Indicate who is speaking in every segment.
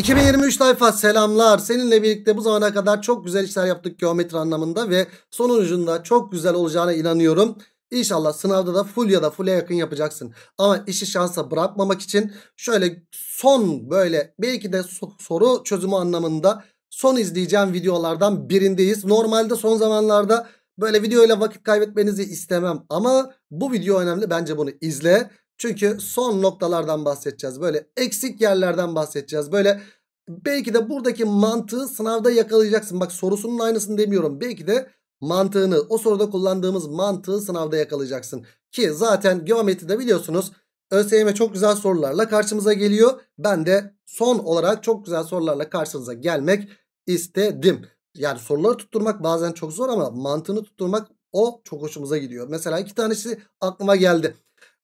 Speaker 1: 2023 Life selamlar. Seninle birlikte bu zamana kadar çok güzel işler yaptık geometri anlamında ve sonucunda çok güzel olacağına inanıyorum. İnşallah sınavda da full ya da full'e yakın yapacaksın. Ama işi şansa bırakmamak için şöyle son böyle belki de soru çözümü anlamında son izleyeceğim videolardan birindeyiz. Normalde son zamanlarda böyle videoyla vakit kaybetmenizi istemem ama bu video önemli. Bence bunu izle. Çünkü son noktalardan bahsedeceğiz. Böyle eksik yerlerden bahsedeceğiz. Böyle belki de buradaki mantığı sınavda yakalayacaksın. Bak sorusunun aynısını demiyorum. Belki de mantığını o soruda kullandığımız mantığı sınavda yakalayacaksın. Ki zaten geometride biliyorsunuz ÖSYM çok güzel sorularla karşımıza geliyor. Ben de son olarak çok güzel sorularla karşınıza gelmek istedim. Yani soruları tutturmak bazen çok zor ama mantığını tutturmak o çok hoşumuza gidiyor. Mesela iki tanesi aklıma geldi.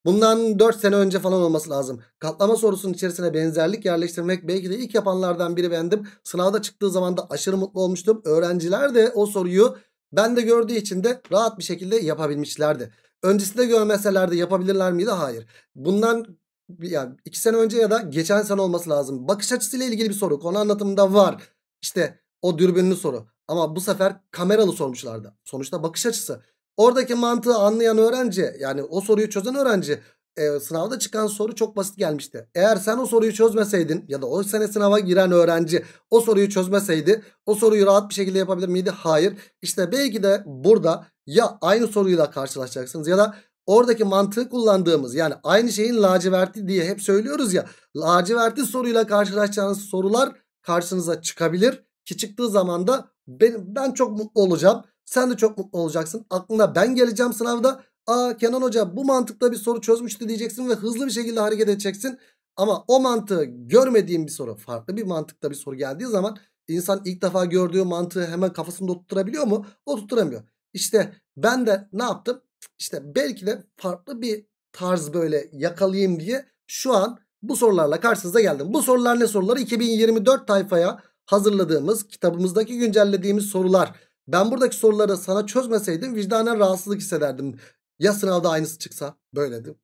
Speaker 1: Bundan 4 sene önce falan olması lazım. Katlama sorusunun içerisine benzerlik yerleştirmek belki de ilk yapanlardan biri bendim. Sınavda çıktığı zaman da aşırı mutlu olmuştum. Öğrenciler de o soruyu ben de gördüğü için de rahat bir şekilde yapabilmişlerdi. Öncesinde görmeselerdi yapabilirler miydi? Hayır. Bundan yani iki sene önce ya da geçen sene olması lazım. Bakış açısıyla ilgili bir soru. Konu anlatımında var. İşte o dürbünlü soru. Ama bu sefer kameralı sormuşlardı. Sonuçta bakış açısı. Oradaki mantığı anlayan öğrenci yani o soruyu çözen öğrenci e, sınavda çıkan soru çok basit gelmişti. Eğer sen o soruyu çözmeseydin ya da o sene sınava giren öğrenci o soruyu çözmeseydi o soruyu rahat bir şekilde yapabilir miydi? Hayır. İşte belki de burada ya aynı soruyla karşılaşacaksınız ya da oradaki mantığı kullandığımız yani aynı şeyin laciverti diye hep söylüyoruz ya laciverti soruyla karşılaşacağınız sorular karşınıza çıkabilir ki çıktığı zaman da ben, ben çok mutlu olacağım. Sen de çok mutlu olacaksın. Aklına ben geleceğim sınavda. Aa Kenan Hoca bu mantıkla bir soru çözmüştü diyeceksin ve hızlı bir şekilde hareket edeceksin. Ama o mantığı görmediğim bir soru farklı bir mantıkta bir soru geldiği zaman insan ilk defa gördüğü mantığı hemen kafasında oturtabiliyor mu? Oturtamıyor. İşte ben de ne yaptım? İşte belki de farklı bir tarz böyle yakalayayım diye şu an bu sorularla karşınıza geldim. Bu sorular ne soruları? 2024 tayfaya hazırladığımız kitabımızdaki güncellediğimiz sorular. Ben buradaki soruları sana çözmeseydim vicdanen rahatsızlık hissederdim. Ya sınavda aynısı çıksa böyledim.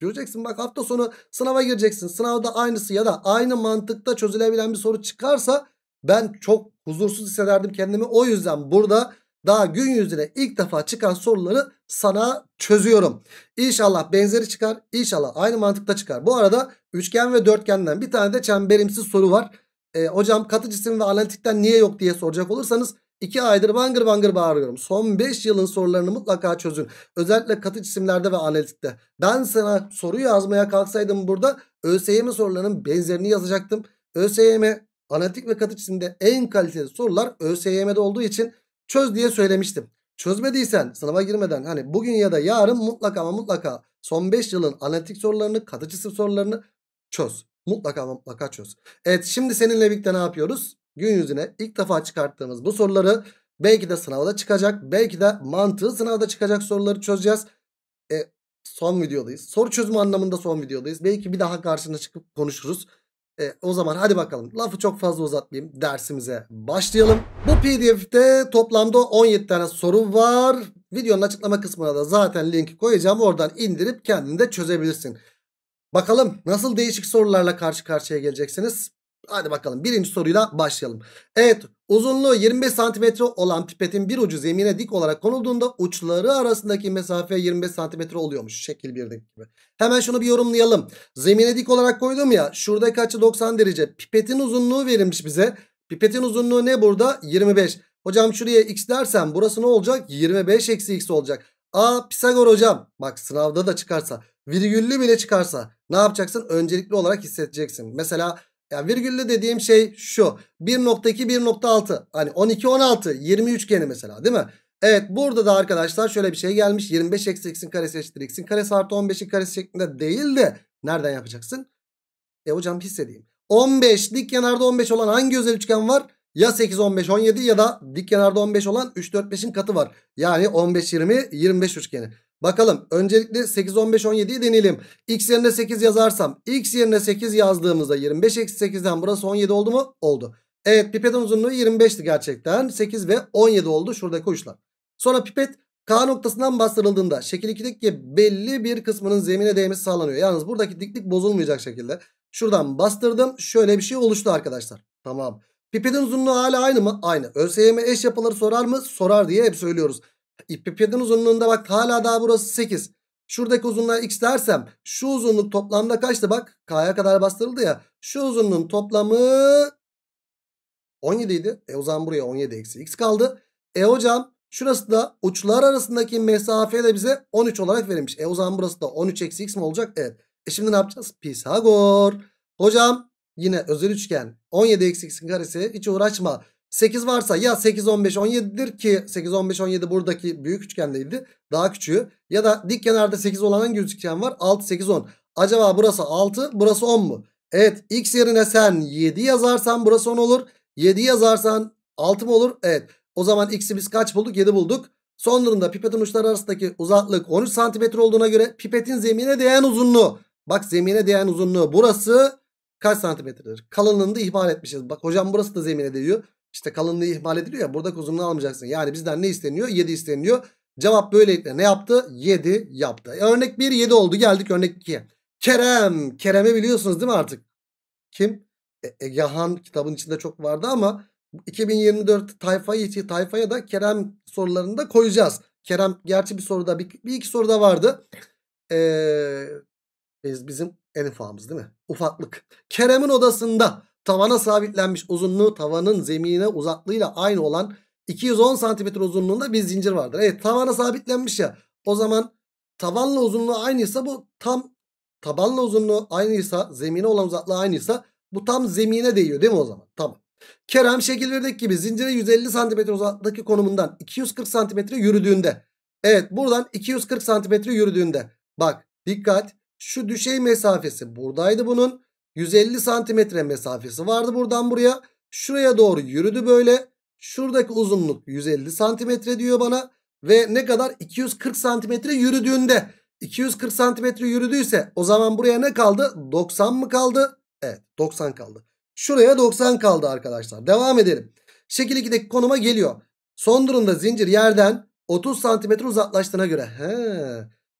Speaker 1: Göreceksin bak hafta sonu sınava gireceksin. Sınavda aynısı ya da aynı mantıkta çözülebilen bir soru çıkarsa ben çok huzursuz hissederdim kendimi. O yüzden burada daha gün yüzüne ilk defa çıkan soruları sana çözüyorum. İnşallah benzeri çıkar. İnşallah aynı mantıkta çıkar. Bu arada üçgen ve dörtgenden bir tane de çemberimsiz soru var. E, hocam katı cisim ve analitikten niye yok diye soracak olursanız 2 aydır bangır bangır bağırıyorum. Son 5 yılın sorularını mutlaka çözün. Özellikle katı cisimlerde ve analitikte. Ben sana soru yazmaya kalksaydım burada ÖSYM sorularının benzerini yazacaktım. ÖSYM analitik ve katı cisimde en kaliteli sorular ÖSYM'de olduğu için çöz diye söylemiştim. Çözmediysen sınava girmeden hani bugün ya da yarın mutlaka ama mutlaka son 5 yılın analitik sorularını, katı cisim sorularını çöz. Mutlaka ama mutlaka çöz. Evet şimdi seninle birlikte ne yapıyoruz? gün yüzüne ilk defa çıkarttığımız bu soruları belki de sınavda çıkacak. Belki de mantığı sınavda çıkacak soruları çözeceğiz. E, son videodayız. Soru çözümü anlamında son videodayız. Belki bir daha karşına çıkıp konuşuruz. E, o zaman hadi bakalım lafı çok fazla uzatmayayım dersimize başlayalım. Bu pdf'de toplamda 17 tane soru var. Videonun açıklama kısmına da zaten linki koyacağım. Oradan indirip kendin de çözebilirsin. Bakalım nasıl değişik sorularla karşı karşıya geleceksiniz. Hadi bakalım birinci soruyla başlayalım. Evet uzunluğu 25 santimetre olan pipetin bir ucu zemine dik olarak konulduğunda uçları arasındaki mesafe 25 santimetre oluyormuş. Şekil 1'deki gibi. Hemen şunu bir yorumlayalım. Zemine dik olarak koydum ya şuradaki açı 90 derece. Pipetin uzunluğu verilmiş bize. Pipetin uzunluğu ne burada? 25. Hocam şuraya x dersen burası ne olacak? 25 eksi x olacak. A Pisagor hocam. Bak sınavda da çıkarsa virgüllü bile çıkarsa ne yapacaksın? Öncelikli olarak hissedeceksin. Mesela yani virgüllü dediğim şey şu. 1.2 1.6 hani 12 16 20 üçgeni mesela değil mi? Evet burada da arkadaşlar şöyle bir şey gelmiş. 25 eksi x'in karesi eşittir x'in karesi artı 15'in karesi şeklinde değil de nereden yapacaksın? E hocam hissedeyim. 15 dik kenarda 15 olan hangi özel üçgen var? Ya 8 15 17 ya da dik kenarda 15 olan 3 4 5'in katı var. Yani 15 20 25 üçgeni. Bakalım öncelikle 8-15-17'yi deneyelim. X yerine 8 yazarsam x yerine 8 yazdığımızda 25-8'den burası 17 oldu mu? Oldu. Evet pipetin uzunluğu 25'ti gerçekten. 8 ve 17 oldu şuradaki uçlar. Sonra pipet K noktasından bastırıldığında şekil 2'deki belli bir kısmının zemine değmesi sağlanıyor. Yalnız buradaki diklik bozulmayacak şekilde. Şuradan bastırdım. Şöyle bir şey oluştu arkadaşlar. Tamam. Pipetin uzunluğu hala aynı mı? Aynı. ÖSYM eş yapıları sorar mı? Sorar diye hep söylüyoruz. İpipyadın uzunluğunda bak hala daha burası 8. Şuradaki uzunluğa x dersem şu uzunluk toplamda kaçtı? Bak k'ya kadar bastırıldı ya. Şu uzunluğun toplamı 17 idi. E o zaman buraya 17 eksi x kaldı. E hocam şurası da uçlar arasındaki mesafeyi de bize 13 olarak verilmiş. E o zaman burası da 13 eksi x mi olacak? Evet. E şimdi ne yapacağız? Pisagor. Hocam yine özel üçgen 17 eksi x'in karesi hiç uğraşma. 8 varsa ya 8 15 17'dir ki 8 15 17 buradaki büyük üçgendeydi. Daha küçüğü ya da dik kenarda 8 olan hangi üçgen var? 6 8 10. Acaba burası 6 burası 10 mu? Evet x yerine sen 7 yazarsan burası 10 olur. 7 yazarsan 6 mı olur? Evet. O zaman x'i biz kaç bulduk? 7 bulduk. Son durumda pipetin uçları arasındaki uzaklık 13 cm olduğuna göre pipetin zemine değen uzunluğu. Bak zemine değen uzunluğu burası kaç santimetredir? Kalınlığını da ihmal etmişiz. Bak hocam burası da zemine değiyor. İşte kalınlığı ihmal ediliyor ya. Burada uzunluğunu almayacaksın. Yani bizden ne isteniyor? 7 isteniyor. Cevap böylelikle ne yaptı? 7 yaptı. E, örnek 1 7 oldu. Geldik örnek 2'ye. Kerem. Kerem'i biliyorsunuz değil mi artık? Kim? E, Egehan kitabın içinde çok vardı ama 2024 tayfayı, şey, tayfaya da Kerem sorularını da koyacağız. Kerem gerçi bir soruda bir, bir iki soruda vardı. Ee, biz, bizim en ufağımız değil mi? Ufaklık. Kerem'in odasında tavana sabitlenmiş uzunluğu tavanın zemine uzaklığıyla aynı olan 210 cm uzunluğunda bir zincir vardır. Evet tavana sabitlenmiş ya o zaman tavanla uzunluğu aynıysa bu tam tabanla uzunluğu aynıysa zemine olan uzaklığı aynıysa bu tam zemine değiyor değil mi o zaman? Tamam. Kerem şekillerdeki gibi zincire 150 cm uzaklıktaki konumundan 240 cm yürüdüğünde evet buradan 240 cm yürüdüğünde bak dikkat şu düşey mesafesi buradaydı bunun 150 santimetre mesafesi vardı buradan buraya. Şuraya doğru yürüdü böyle. Şuradaki uzunluk 150 santimetre diyor bana. Ve ne kadar? 240 santimetre yürüdüğünde. 240 santimetre yürüdüyse o zaman buraya ne kaldı? 90 mı kaldı? Evet 90 kaldı. Şuraya 90 kaldı arkadaşlar. Devam edelim. Şekil 2'deki konuma geliyor. Son durumda zincir yerden 30 santimetre uzaklaştığına göre. He,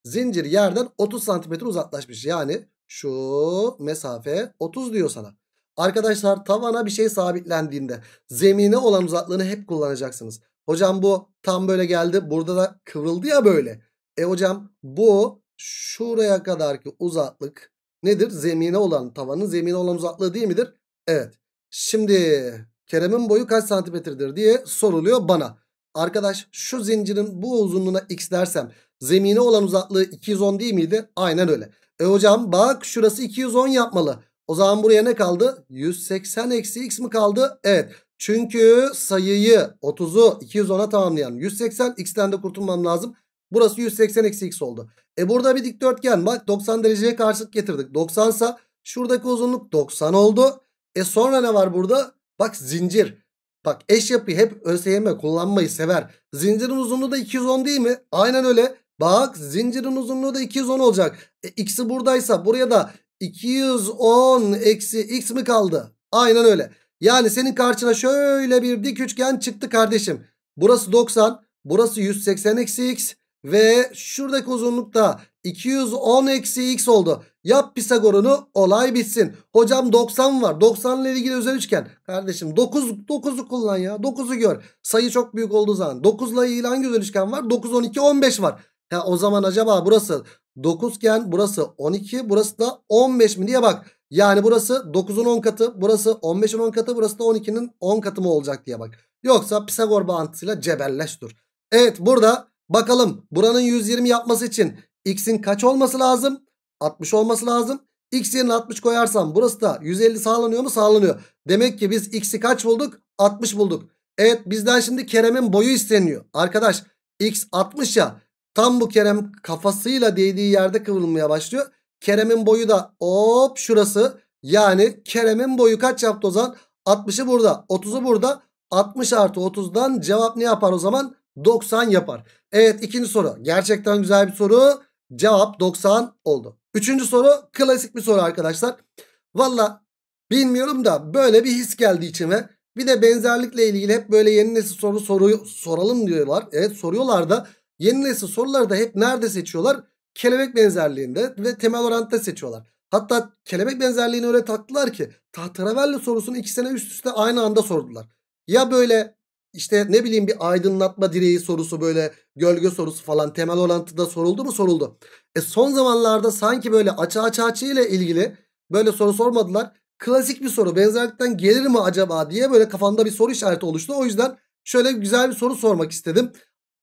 Speaker 1: zincir yerden 30 santimetre uzaklaşmış. Yani şu mesafe 30 diyor sana. Arkadaşlar tavana bir şey sabitlendiğinde zemine olan uzaklığını hep kullanacaksınız. Hocam bu tam böyle geldi. Burada da kıvrıldı ya böyle. E hocam bu şuraya kadarki uzaklık nedir? Zemine olan tavanın zemine olan uzaklığı değil midir? Evet. Şimdi Kerem'in boyu kaç santimetredir diye soruluyor bana. Arkadaş şu zincirin bu uzunluğuna x dersem zemine olan uzaklığı 210 değil miydi? Aynen öyle. E hocam bak şurası 210 yapmalı. O zaman buraya ne kaldı? 180 eksi x mi kaldı? Evet. Çünkü sayıyı 30'u 210'a tamamlayan 180 x'ten de kurtulmam lazım. Burası 180 eksi x oldu. E burada bir dikdörtgen bak 90 dereceye karşılık getirdik. 90 sa şuradaki uzunluk 90 oldu. E sonra ne var burada? Bak zincir. Bak eş yapı hep ÖSYM kullanmayı sever. Zincirin uzunluğu da 210 değil mi? Aynen öyle. Bak zincirin uzunluğu da 210 olacak. E, x'i buradaysa buraya da 210 eksi x mi kaldı? Aynen öyle. Yani senin karşına şöyle bir dik üçgen çıktı kardeşim. Burası 90. Burası 180 eksi x. Ve şuradaki uzunluk da 210 eksi x oldu. Yap Pisagor'unu olay bitsin. Hocam 90 var. 90 ile ilgili özel üçgen. Kardeşim 9, 9'u kullan ya. 9'u gör. Sayı çok büyük olduğu zaman. 9 ile ilgili hangi özel üçgen var? 9, 12, 15 var. Ya o zaman acaba burası 9 iken burası 12 burası da 15 mi diye bak. Yani burası 9'un 10 katı burası 15'in 10 katı burası da 12'nin 10 katı mı olacak diye bak. Yoksa Pisagor bağıntısıyla cebelleş dur. Evet burada bakalım buranın 120 yapması için x'in kaç olması lazım? 60 olması lazım. X yerine 60 koyarsam burası da 150 sağlanıyor mu? Sağlanıyor. Demek ki biz x'i kaç bulduk? 60 bulduk. Evet bizden şimdi Kerem'in boyu isteniyor. Arkadaş x 60 ya. Tam bu Kerem kafasıyla değdiği yerde kıvrılmaya başlıyor. Kerem'in boyu da hop şurası. Yani Kerem'in boyu kaç yaptı o zaman? 60'ı burada 30'u burada. 60 artı 30'dan cevap ne yapar o zaman? 90 yapar. Evet ikinci soru. Gerçekten güzel bir soru. Cevap 90 oldu. Üçüncü soru klasik bir soru arkadaşlar. Valla bilmiyorum da böyle bir his geldi içime. Bir de benzerlikle ilgili hep böyle yeni nesil soru soru soralım diyorlar. Evet soruyorlar da Yeni nesil soruları da hep nerede seçiyorlar? Kelebek benzerliğinde ve temel orantıda seçiyorlar. Hatta kelebek benzerliğini öyle taktılar ki tahtaravelli sorusunu iki sene üst üste aynı anda sordular. Ya böyle işte ne bileyim bir aydınlatma direği sorusu böyle gölge sorusu falan temel orantıda soruldu mu soruldu. E son zamanlarda sanki böyle açı açı açı ile ilgili böyle soru sormadılar. Klasik bir soru benzerlikten gelir mi acaba diye böyle kafamda bir soru işareti oluştu. O yüzden şöyle güzel bir soru sormak istedim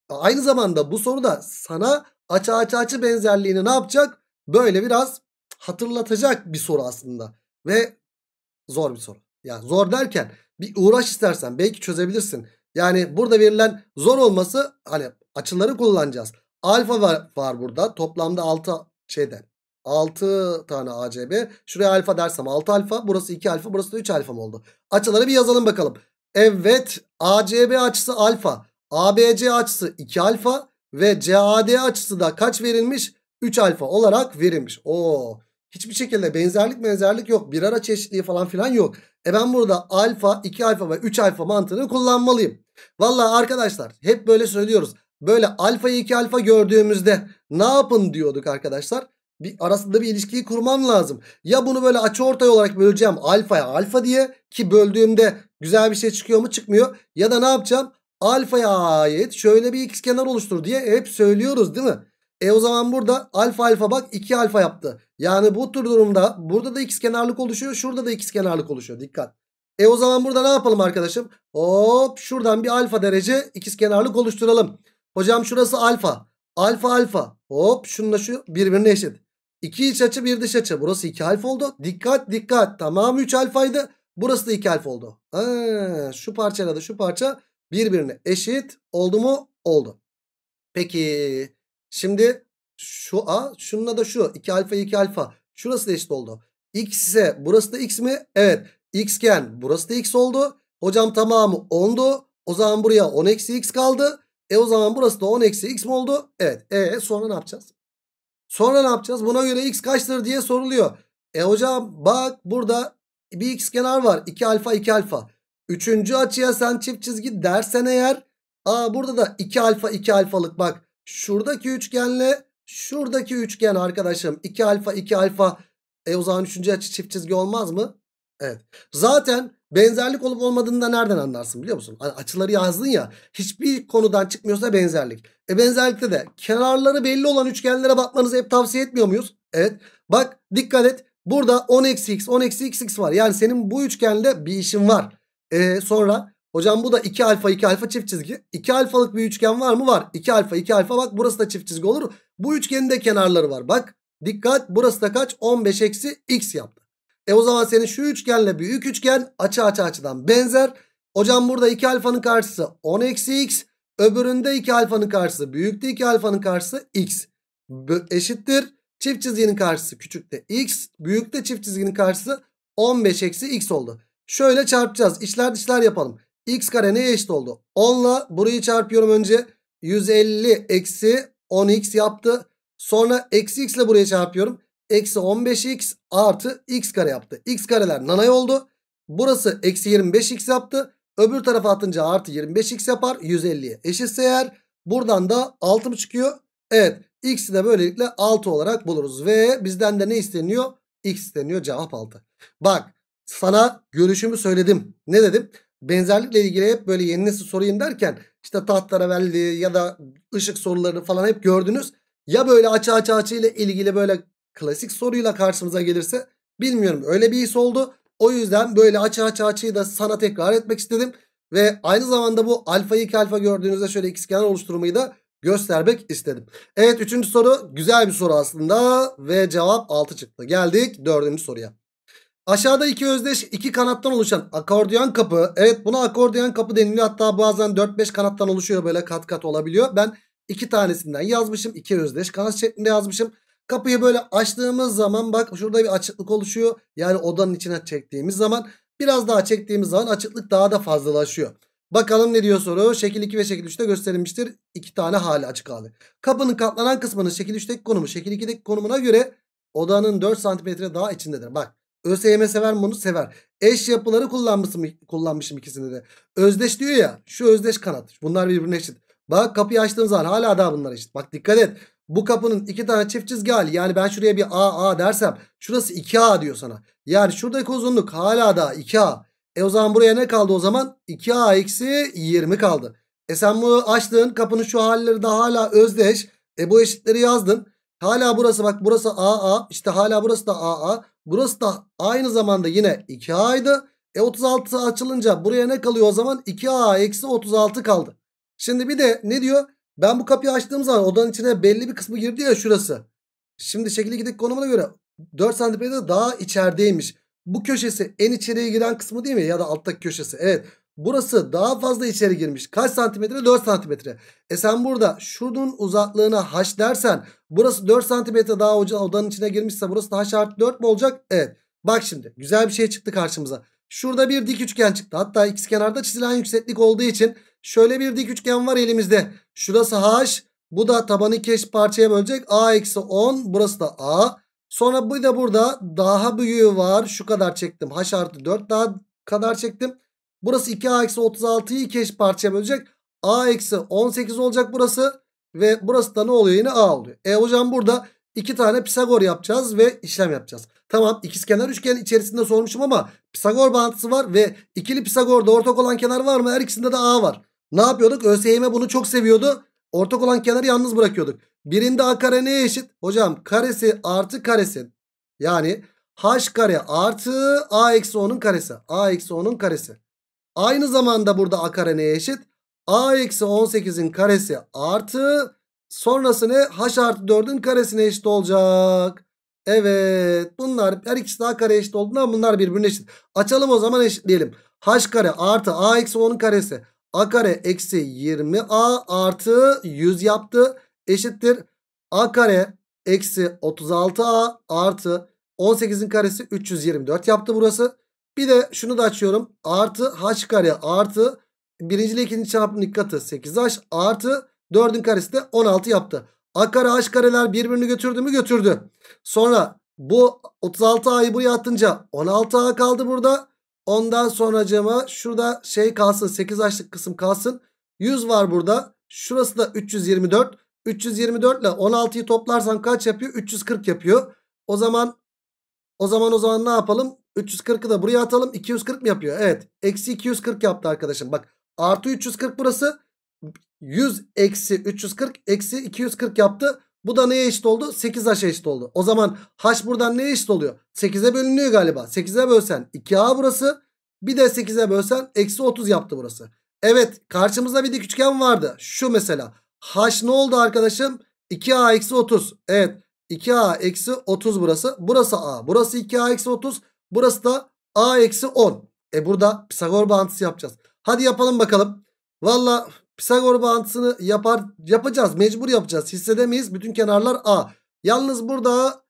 Speaker 1: aynı zamanda bu soru da sana açı açı açı benzerliğini ne yapacak? Böyle biraz hatırlatacak bir soru aslında. Ve zor bir soru. Yani zor derken bir uğraş istersen belki çözebilirsin. Yani burada verilen zor olması hani açıları kullanacağız. Alfa var, var burada. Toplamda 6 şeyde 6 tane ACB. Şuraya alfa dersem 6 alfa. Burası 2 alfa. Burası da 3 alfa mı oldu? Açıları bir yazalım bakalım. Evet. ACB açısı alfa. ABC açısı 2 alfa ve CAD açısı da kaç verilmiş? 3 alfa olarak verilmiş. Oo. Hiçbir şekilde benzerlik benzerlik yok. Bir ara çeşitliği falan filan yok. E ben burada alfa, 2 alfa ve 3 alfa mantığını kullanmalıyım. Valla arkadaşlar hep böyle söylüyoruz. Böyle alfayı 2 alfa gördüğümüzde ne yapın diyorduk arkadaşlar. Bir, arasında bir ilişkiyi kurmam lazım. Ya bunu böyle açı ortay olarak böleceğim alfaya alfa diye ki böldüğümde güzel bir şey çıkıyor mu çıkmıyor. Ya da ne yapacağım? alfaya ait şöyle bir x kenar oluştur diye hep söylüyoruz değil mi? E o zaman burada alfa alfa bak 2 alfa yaptı. Yani bu tür durumda burada da x kenarlık oluşuyor. Şurada da x kenarlık oluşuyor. Dikkat. E o zaman burada ne yapalım arkadaşım? Hop şuradan bir alfa derece ikiz kenarlık oluşturalım. Hocam şurası alfa. Alfa alfa. Hop şununla şu birbirine eşit. İki iç açı bir dış açı. Burası 2 alfa oldu. Dikkat dikkat. Tamam 3 alfaydı. Burası da 2 alfa oldu. Ha, şu parçayla da şu parça birbirine eşit oldu mu? Oldu. Peki şimdi şu A şununla da şu 2 alfa 2 alfa şurası da eşit oldu. X ise burası da X mi? Evet X X'ken burası da X oldu. Hocam tamamı 10'du. O zaman buraya 10 eksi X kaldı. E o zaman burası da 10 eksi X mi oldu? Evet. E sonra ne yapacağız? Sonra ne yapacağız? Buna göre X kaçtır diye soruluyor. E hocam bak burada bir X kenar var. 2 alfa 2 alfa. Üçüncü açıya sen çift çizgi dersen eğer. Aa burada da 2 alfa 2 alfalık bak. Şuradaki üçgenle şuradaki üçgen arkadaşım. 2 alfa 2 alfa. E o zaman üçüncü açı çift çizgi olmaz mı? Evet. Zaten benzerlik olup olmadığını da nereden anlarsın biliyor musun? Hani açıları yazdın ya. Hiçbir konudan çıkmıyorsa benzerlik. E benzerlikte de kenarları belli olan üçgenlere bakmanızı hep tavsiye etmiyor muyuz? Evet. Bak dikkat et. Burada 10 eksi x, 10 eksi x, x var. Yani senin bu üçgende bir işin var. E sonra hocam bu da 2 alfa 2 alfa çift çizgi. 2 alfalık bir üçgen var mı? Var. 2 alfa 2 alfa bak burası da çift çizgi olur. Bu üçgenin de kenarları var. Bak dikkat burası da kaç? 15 eksi x yaptı. E o zaman senin şu üçgenle büyük üçgen açı açı açıdan benzer. Hocam burada 2 alfanın karşısı 10 eksi x. Öbüründe 2 alfanın karşısı büyükte 2 alfanın karşısı x. B eşittir. Çift çizginin karşısı küçükte x. Büyükte çift çizginin karşısı 15 eksi x oldu. Şöyle çarpacağız. İçler dışlar yapalım. X kare neye eşit oldu? 10 ile burayı çarpıyorum önce. 150 eksi 10x yaptı. Sonra eksi x ile buraya çarpıyorum. Eksi 15x artı x kare yaptı. X kareler nanay oldu. Burası eksi 25x yaptı. Öbür tarafa atınca artı 25x yapar. 150'ye eşitse eğer. Buradan da 6 mı çıkıyor? Evet. X'i de böylelikle 6 olarak buluruz. Ve bizden de ne isteniyor? X isteniyor. Cevap 6. Bak sana görüşümü söyledim. Ne dedim? Benzerlikle ilgili hep böyle yeni nesil sorayım derken işte tahtlara verdi ya da ışık sorularını falan hep gördünüz. Ya böyle açı açı açı ile ilgili böyle klasik soruyla karşımıza gelirse bilmiyorum. Öyle bir his oldu. O yüzden böyle açı açı açıyı da sana tekrar etmek istedim. Ve aynı zamanda bu alfa iki alfa gördüğünüzde şöyle ikizkenar oluşturmayı da göstermek istedim. Evet üçüncü soru güzel bir soru aslında ve cevap 6 çıktı. Geldik dördüncü soruya. Aşağıda iki özdeş iki kanattan oluşan akordeon kapı. Evet buna akordeon kapı deniliyor. Hatta bazen 4-5 kanattan oluşuyor böyle kat kat olabiliyor. Ben iki tanesinden yazmışım. iki özdeş kanat şeklinde yazmışım. Kapıyı böyle açtığımız zaman bak şurada bir açıklık oluşuyor. Yani odanın içine çektiğimiz zaman biraz daha çektiğimiz zaman açıklık daha da fazlalaşıyor. Bakalım ne diyor soru. Şekil 2 ve şekil 3'te gösterilmiştir. İki tane hali açık hali. Kapının katlanan kısmının şekil 3'teki konumu şekil 2'deki konumuna göre odanın 4 santimetre daha içindedir. Bak ÖSYM sever mi bunu? Sever. Eş yapıları kullanmışım, kullanmışım ikisini de. Özdeş diyor ya. Şu özdeş kanat. Bunlar birbirine eşit. Bak kapıyı açtığım zaman hala daha bunlar eşit. Bak dikkat et. Bu kapının iki tane çift çizgi hali. Yani ben şuraya bir A A dersem. Şurası 2A diyor sana. Yani şuradaki uzunluk hala daha 2A. E o zaman buraya ne kaldı o zaman? 2A eksi 20 kaldı. E sen bu açtın. Kapının şu halleri de hala özdeş. E bu eşitleri yazdın. Hala burası bak burası AA. İşte hala burası da AA. Burası da aynı zamanda yine 2A'ydı. E 36 açılınca buraya ne kalıyor o zaman? 2A eksi 36 kaldı. Şimdi bir de ne diyor? Ben bu kapıyı açtığım zaman odanın içine belli bir kısmı girdi ya şurası. Şimdi şekil gidip konumuna göre 4 santimetre daha içerideymiş. Bu köşesi en içeriye giren kısmı değil mi? Ya da alttaki köşesi. Evet. Burası daha fazla içeri girmiş. Kaç santimetre? 4 santimetre. E sen burada şunun uzaklığına h dersen burası 4 santimetre daha odanın içine girmişse burası da h artı 4 mü olacak? Evet. Bak şimdi güzel bir şey çıktı karşımıza. Şurada bir dik üçgen çıktı. Hatta kenarda çizilen yükseklik olduğu için şöyle bir dik üçgen var elimizde. Şurası h. Bu da tabanı iki parçaya bölecek. a eksi 10. Burası da a. Sonra bu da burada daha büyüğü var. Şu kadar çektim. h artı 4 daha kadar çektim. Burası 2a eksi 36'yı 2 eş parçaya bölecek. a eksi 18 olacak burası. Ve burası da ne oluyor yine a oluyor. E hocam burada iki tane Pisagor yapacağız ve işlem yapacağız. Tamam ikizkenar üçgen içerisinde sormuşum ama Pisagor bağıntısı var ve ikili Pisagor'da ortak olan kenar var mı? Her ikisinde de a var. Ne yapıyorduk? ÖSYM bunu çok seviyordu. Ortak olan kenarı yalnız bırakıyorduk. Birinde a kare neye eşit? Hocam karesi artı karesi. Yani h kare artı a eksi 10'un karesi. a eksi 10'un karesi. Aynı zamanda burada a kare neye eşit? a eksi 18'in karesi artı sonrasını ne? h artı 4'ün karesine eşit olacak. Evet bunlar her ikisi de a kare eşit olduğundan bunlar birbirine eşit. Açalım o zaman eşitleyelim. h kare artı a eksi 10'un karesi. a kare eksi 20a artı 100 yaptı. Eşittir. a kare eksi 36a artı 18'in karesi 324 yaptı burası. Bir de şunu da açıyorum. Artı h kare artı birinci ile ikinci çarpımın dikkatı 8h artı 4'ün karesi de 16 yaptı. A kare h kareler birbirini götürdü mü götürdü. Sonra bu 36a'yı buraya atınca 16a kaldı burada. Ondan sonra cama şurada şey kalsın 8h'lık kısım kalsın. 100 var burada. Şurası da 324. 324 ile 16'yı toplarsan kaç yapıyor? 340 yapıyor. O zaman o zaman o zaman ne yapalım? 340'ı da buraya atalım. 240 mı yapıyor? Evet. Eksi 240 yaptı arkadaşım. Bak artı 340 burası. 100 eksi 340 eksi 240 yaptı. Bu da neye eşit oldu? 8H eşit oldu. O zaman H buradan neye eşit oluyor? 8'e bölünüyor galiba. 8'e bölsen 2A burası. Bir de 8'e bölsen eksi 30 yaptı burası. Evet karşımızda bir dik üçgen vardı. Şu mesela. H ne oldu arkadaşım? 2A eksi 30. Evet 2A eksi 30 burası. Burası A. Burası 2A eksi 30. Burası da a eksi 10. E burada Pisagor bağıntısı yapacağız. Hadi yapalım bakalım. Valla Pisagor bağıntısını yapar, yapacağız. Mecbur yapacağız. Hissedemeyiz. Bütün kenarlar a. Yalnız burada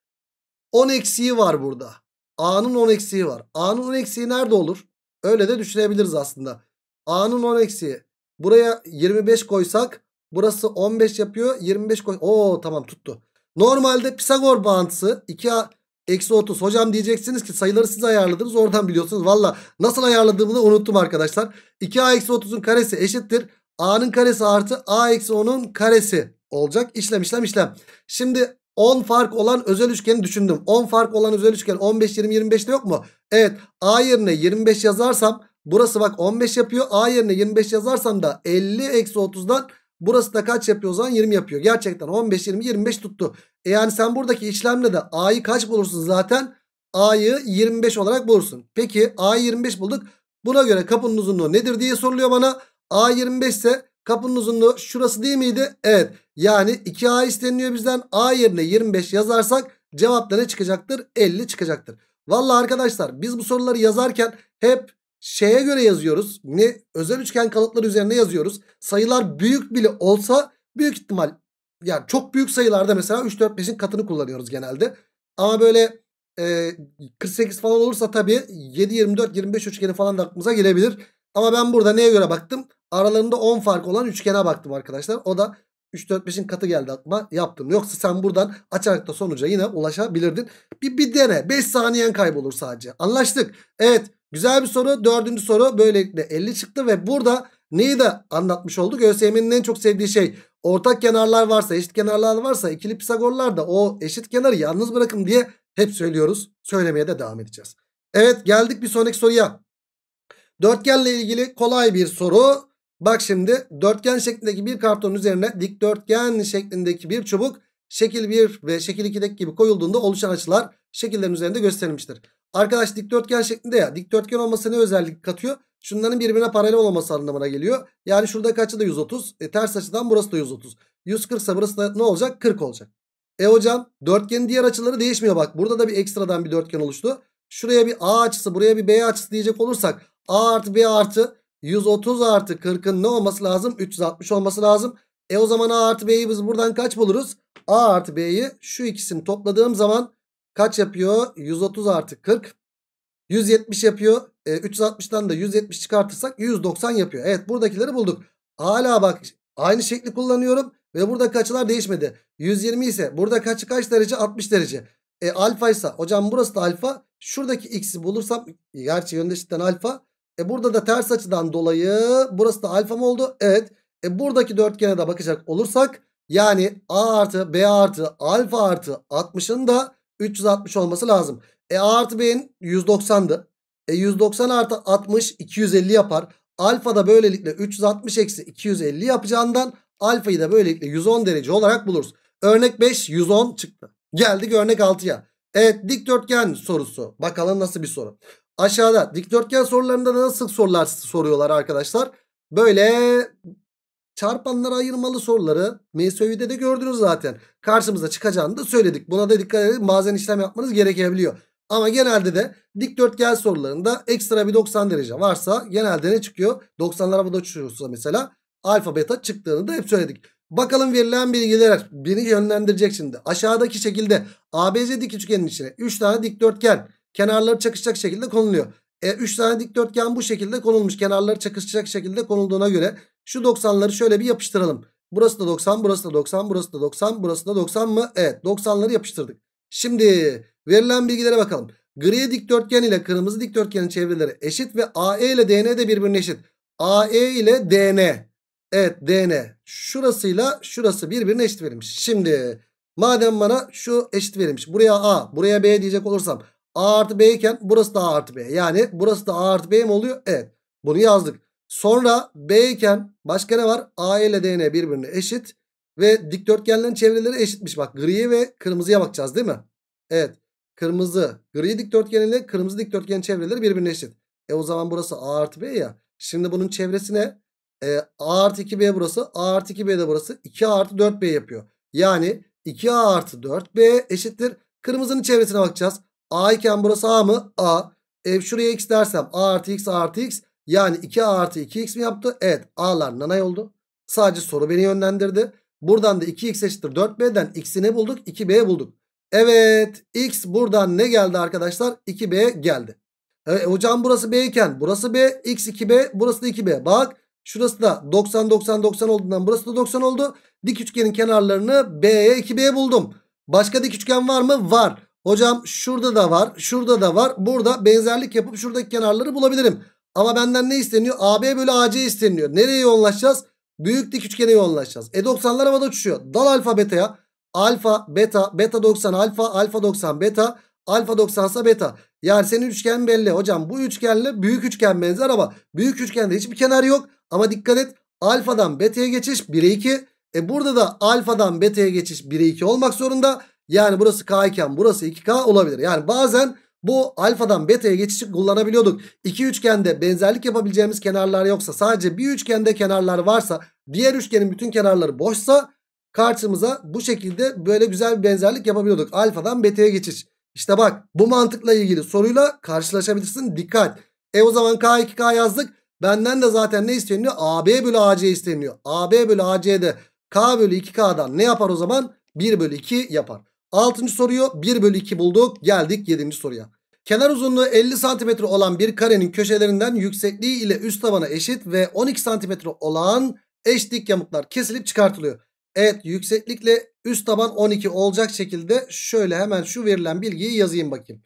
Speaker 1: 10 eksiği var burada. A'nın 10 eksiği var. A'nın 10 eksiği nerede olur? Öyle de düşünebiliriz aslında. A'nın 10 eksiği. Buraya 25 koysak burası 15 yapıyor. 25 koy. Oo tamam tuttu. Normalde Pisagor bağıntısı 2A Eksi 30. Hocam diyeceksiniz ki sayıları siz ayarladınız. Oradan biliyorsunuz. Valla nasıl ayarladığımı da unuttum arkadaşlar. 2a eksi 30'un karesi eşittir. a'nın karesi artı a eksi 10'un karesi olacak. İşlem işlem işlem. Şimdi 10 fark olan özel üçgeni düşündüm. 10 fark olan özel üçgen 15, 20, 25 de yok mu? Evet. A yerine 25 yazarsam burası bak 15 yapıyor. A yerine 25 yazarsam da 50 eksi 30'dan Burası da kaç yapıyor o zaman? 20 yapıyor. Gerçekten 15, 20, 25 tuttu. E yani sen buradaki işlemle de A'yı kaç bulursun zaten? A'yı 25 olarak bulursun. Peki A'yı 25 bulduk. Buna göre kapının uzunluğu nedir diye soruluyor bana. A 25 ise kapının uzunluğu şurası değil miydi? Evet. Yani 2A isteniliyor bizden. A yerine 25 yazarsak cevap da ne çıkacaktır? 50 çıkacaktır. Valla arkadaşlar biz bu soruları yazarken hep şeye göre yazıyoruz. Ne özel üçgen kalıpları üzerine yazıyoruz. Sayılar büyük bile olsa büyük ihtimal yani çok büyük sayılarda mesela 3, 4, 5'in katını kullanıyoruz genelde. Ama böyle e, 48 falan olursa tabii 7, 24, 25 üçgeni falan da aklımıza gelebilir. Ama ben burada neye göre baktım? Aralarında 10 fark olan üçgene baktım arkadaşlar. O da 3, 4, 5'in katı geldi aklıma yaptım. Yoksa sen buradan açarak da sonuca yine ulaşabilirdin. Bir, bir dene. 5 saniyen kaybolur sadece. Anlaştık. Evet. Güzel bir soru. Dördüncü soru böylelikle 50 çıktı ve burada neyi de anlatmış olduk? ÖSYM'nin en çok sevdiği şey ortak kenarlar varsa eşit kenarlar varsa ikili pisagorlar da o eşit kenarı yalnız bırakın diye hep söylüyoruz. Söylemeye de devam edeceğiz. Evet geldik bir sonraki soruya. Dörtgenle ilgili kolay bir soru. Bak şimdi dörtgen şeklindeki bir kartonun üzerine dikdörtgen şeklindeki bir çubuk şekil 1 ve şekil 2'deki gibi koyulduğunda oluşan açılar şekillerin üzerinde gösterilmiştir. Arkadaş dikdörtgen şeklinde ya. Dikdörtgen olması ne özellik katıyor? Şunların birbirine paralel olması anlamına geliyor. Yani şurada açı da 130. E, ters açıdan burası da 130. 140 ise burası da ne olacak? 40 olacak. E hocam dörtgenin diğer açıları değişmiyor bak. Burada da bir ekstradan bir dörtgen oluştu. Şuraya bir A açısı buraya bir B açısı diyecek olursak A artı B artı 130 artı 40'ın ne olması lazım? 360 olması lazım. E o zaman A artı B'yi biz buradan kaç buluruz? A artı B'yi şu ikisini topladığım zaman kaç yapıyor? 130 artı 40. 170 yapıyor. E, 360'dan da 170 çıkartırsak 190 yapıyor. Evet buradakileri bulduk. Hala bak aynı şekli kullanıyorum. Ve burada açılar değişmedi. 120 ise burada kaç kaç derece? 60 derece. E alfa ise hocam burası da alfa. Şuradaki x'i bulursam gerçi yöndeşikten alfa. E burada da ters açıdan dolayı burası da alfa mı oldu? Evet. E buradaki dörtgene de bakacak olursak yani a artı b artı alfa artı 60'ın da 360 olması lazım. E A artı B'nin 190'dı. E 190 artı 60 250 yapar. Alfa da böylelikle 360 eksi 250 yapacağından alfayı da böylelikle 110 derece olarak buluruz. Örnek 5 110 çıktı. Geldik örnek 6'ya. Evet dikdörtgen sorusu. Bakalım nasıl bir soru. Aşağıda dikdörtgen sorularında nasıl sorular soruyorlar arkadaşlar. Böyle çarpanlara ayırmalı soruları MSÜ'de de gördünüz zaten. Karşımıza çıkacağını da söyledik. Buna da dikkat edin bazen işlem yapmanız gerekebiliyor. Ama genelde de dikdörtgen sorularında ekstra bir 90 derece varsa genelde ne çıkıyor? 90'lara bu da uçuyorsa mesela alfa beta çıktığını da hep söyledik. Bakalım verilen bilgiler beni yönlendirecek şimdi. Aşağıdaki şekilde ABC dik üçgenin içine 3 tane dikdörtgen kenarları çakışacak şekilde konuluyor. E, 3 tane dikdörtgen bu şekilde konulmuş. Kenarları çakışacak şekilde konulduğuna göre şu 90'ları şöyle bir yapıştıralım. Burası da 90, burası da 90, burası da 90, burası da 90 mı? Evet 90'ları yapıştırdık. Şimdi verilen bilgilere bakalım. Gri dikdörtgen ile kırmızı dikdörtgenin çevreleri eşit ve AE ile DN de birbirine eşit. AE ile DN. Evet DN. Şurasıyla şurası birbirine eşit verilmiş. Şimdi madem bana şu eşit verilmiş. Buraya A, buraya B diyecek olursam A artı B iken burası da A artı B. Yani burası da A artı B mi oluyor? Evet. Bunu yazdık. Sonra B iken başka ne var? A ile DN birbirine eşit. Ve dikdörtgenlerin çevreleri eşitmiş. Bak griye ve kırmızıya bakacağız değil mi? Evet. Kırmızı gri dikdörtgen ile kırmızı dikdörtgen çevreleri birbirine eşit. E o zaman burası A artı B ya. Şimdi bunun çevresine E, A artı 2B burası. A artı 2B de burası. 2A artı 4B yapıyor. Yani 2A artı 4B eşittir. Kırmızının çevresine bakacağız. A iken burası A mı? A. E şuraya x dersem A artı x artı x. Yani 2A artı 2x mi yaptı? Evet. A'lar nanay oldu. Sadece soru beni yönlendirdi. Buradan da 2x eşittir 4b'den x'i ne bulduk? 2b bulduk. Evet. x buradan ne geldi arkadaşlar? 2b geldi. E, hocam burası b iken burası b. x 2b burası da 2b. Bak şurası da 90 90 90 olduğundan burası da 90 oldu. Dik üçgenin kenarlarını b'ye 2b buldum. Başka dik üçgen var mı? Var. Hocam şurada da var. Şurada da var. Burada benzerlik yapıp şuradaki kenarları bulabilirim. Ama benden ne isteniyor? AB bölü AC isteniyor. Nereye yoğunlaşacağız? Büyük dik üçgene yoğunlaşacağız. E 90'lar havada uçuşuyor. Dal alfa beta'ya. Alfa beta. Beta 90 alfa. Alfa 90 beta. Alfa 90 ise beta. Yani senin üçgen belli. Hocam bu üçgenle büyük üçgen benzer ama büyük üçgende hiçbir kenar yok. Ama dikkat et. Alfadan beta'ya geçiş 1'e 2. E burada da alfadan beta'ya geçiş 1'e 2 olmak zorunda. Yani burası K iken burası 2K olabilir. Yani bazen bu alfadan beta'ya geçişi kullanabiliyorduk. İki üçgende benzerlik yapabileceğimiz kenarlar yoksa sadece bir üçgende kenarlar varsa diğer üçgenin bütün kenarları boşsa karşımıza bu şekilde böyle güzel bir benzerlik yapabiliyorduk. Alfadan beta'ya geçiş. İşte bak bu mantıkla ilgili soruyla karşılaşabilirsin. Dikkat. E o zaman K2K yazdık. Benden de zaten ne isteniyor? AB bölü AC isteniyor. AB bölü AC'de K bölü 2K'dan ne yapar o zaman? 1 bölü 2 yapar. Altıncı soruyu 1 bölü 2 bulduk. Geldik 7. soruya. Kenar uzunluğu 50 cm olan bir karenin köşelerinden yüksekliği ile üst tabana eşit ve 12 cm olan eş dik yamuklar kesilip çıkartılıyor. Evet yükseklikle üst taban 12 olacak şekilde şöyle hemen şu verilen bilgiyi yazayım bakayım.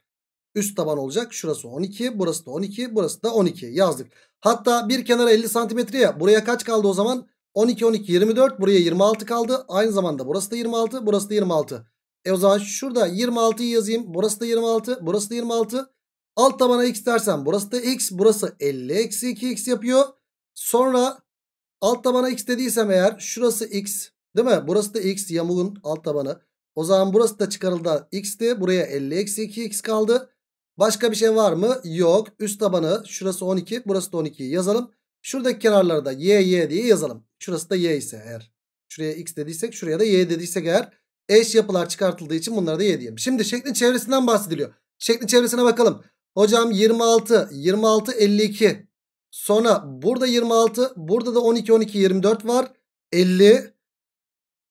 Speaker 1: Üst taban olacak. Şurası 12, burası da 12, burası da 12 yazdık. Hatta bir kenara 50 cm ya. Buraya kaç kaldı o zaman? 12, 12, 24. Buraya 26 kaldı. Aynı zamanda burası da 26, burası da 26. E o zaman şurada 26'yı yazayım. Burası da 26. Burası da 26. Alt tabana x dersen burası da x. Burası 50 eksi 2x yapıyor. Sonra alt tabana x dediysem eğer şurası x. Değil mi? Burası da x yamuğun alt tabanı. O zaman burası da çıkarıldı x'ti. Buraya 50 eksi 2x kaldı. Başka bir şey var mı? Yok. Üst tabanı şurası 12. Burası da 12'yi yazalım. Şuradaki kenarları da y y diye yazalım. Şurası da y ise eğer. Şuraya x dediysek şuraya da y dediysek eğer eş yapılar çıkartıldığı için bunları da y Şimdi şeklin çevresinden bahsediliyor. Şeklin çevresine bakalım. Hocam 26, 26, 52. Sonra burada 26, burada da 12, 12, 24 var. 50,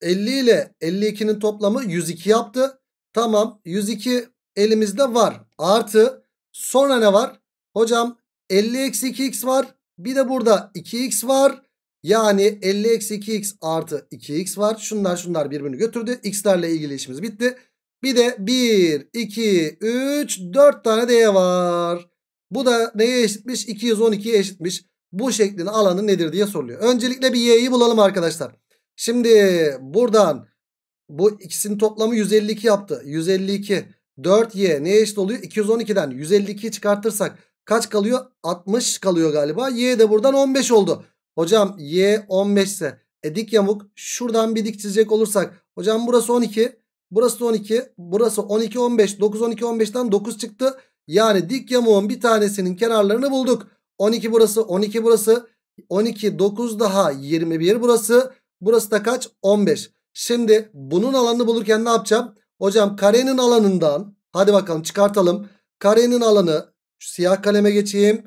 Speaker 1: 50 ile 52'nin toplamı 102 yaptı. Tamam 102 elimizde var. Artı sonra ne var? Hocam 50 eksi 2x var. Bir de burada 2x var. Yani 50-2x artı 2x var. Şunlar şunlar birbirini götürdü. X'lerle ilgili işimiz bitti. Bir de 1, 2, 3, 4 tane D var. Bu da neye eşitmiş? 212'ye eşitmiş. Bu şeklin alanı nedir diye soruluyor. Öncelikle bir y'yi bulalım arkadaşlar. Şimdi buradan bu ikisinin toplamı 152 yaptı. 152. 4y neye eşit oluyor? 212'den 152 çıkartırsak kaç kalıyor? 60 kalıyor galiba. Y de buradan 15 oldu. Hocam y 15 ise e, dik yamuk şuradan bir dik çizecek olursak. Hocam burası 12. Burası 12. Burası 12 15. 9 12 15'ten 9 çıktı. Yani dik yamuğun bir tanesinin kenarlarını bulduk. 12 burası 12 burası 12 9 daha 21 burası. Burası da kaç? 15. Şimdi bunun alanını bulurken ne yapacağım? Hocam karenin alanından hadi bakalım çıkartalım. Karenin alanı siyah kaleme geçeyim.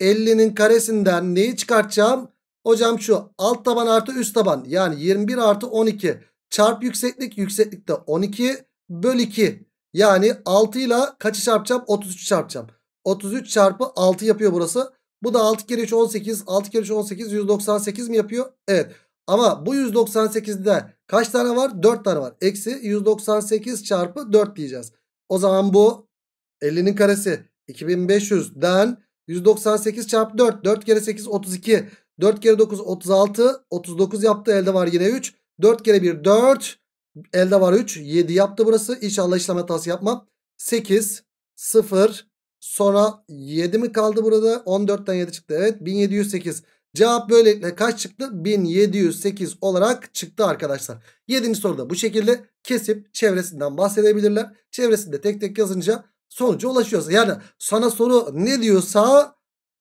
Speaker 1: 50'nin karesinden neyi çıkartacağım? Hocam şu alt taban artı üst taban yani 21 artı 12 çarp yükseklik yükseklikte 12 böl 2. Yani 6 ile kaçı çarpacağım? 33 çarpacağım. 33 çarpı 6 yapıyor burası. Bu da 6 kere 3 18. 6 kere 3 18 198 mi yapıyor? Evet. Ama bu 198'de kaç tane var? 4 tane var. Eksi 198 çarpı 4 diyeceğiz. O zaman bu 50'nin karesi 2500'den 198 çarpı 4. 4 kere 8 32. 4 kere 9 36. 39 yaptı. Elde var yine 3. 4 kere 1 4. Elde var 3. 7 yaptı burası. İnşallah işlem hatası yapmam. 8 0 sonra 7 mi kaldı burada? 14'ten 7 çıktı. Evet 1708. Cevap böylelikle kaç çıktı? 1708 olarak çıktı arkadaşlar. 7. soruda bu şekilde kesip çevresinden bahsedebilirler. Çevresinde tek tek yazınca sonuca ulaşıyorsun. Yani sana soru ne diyorsa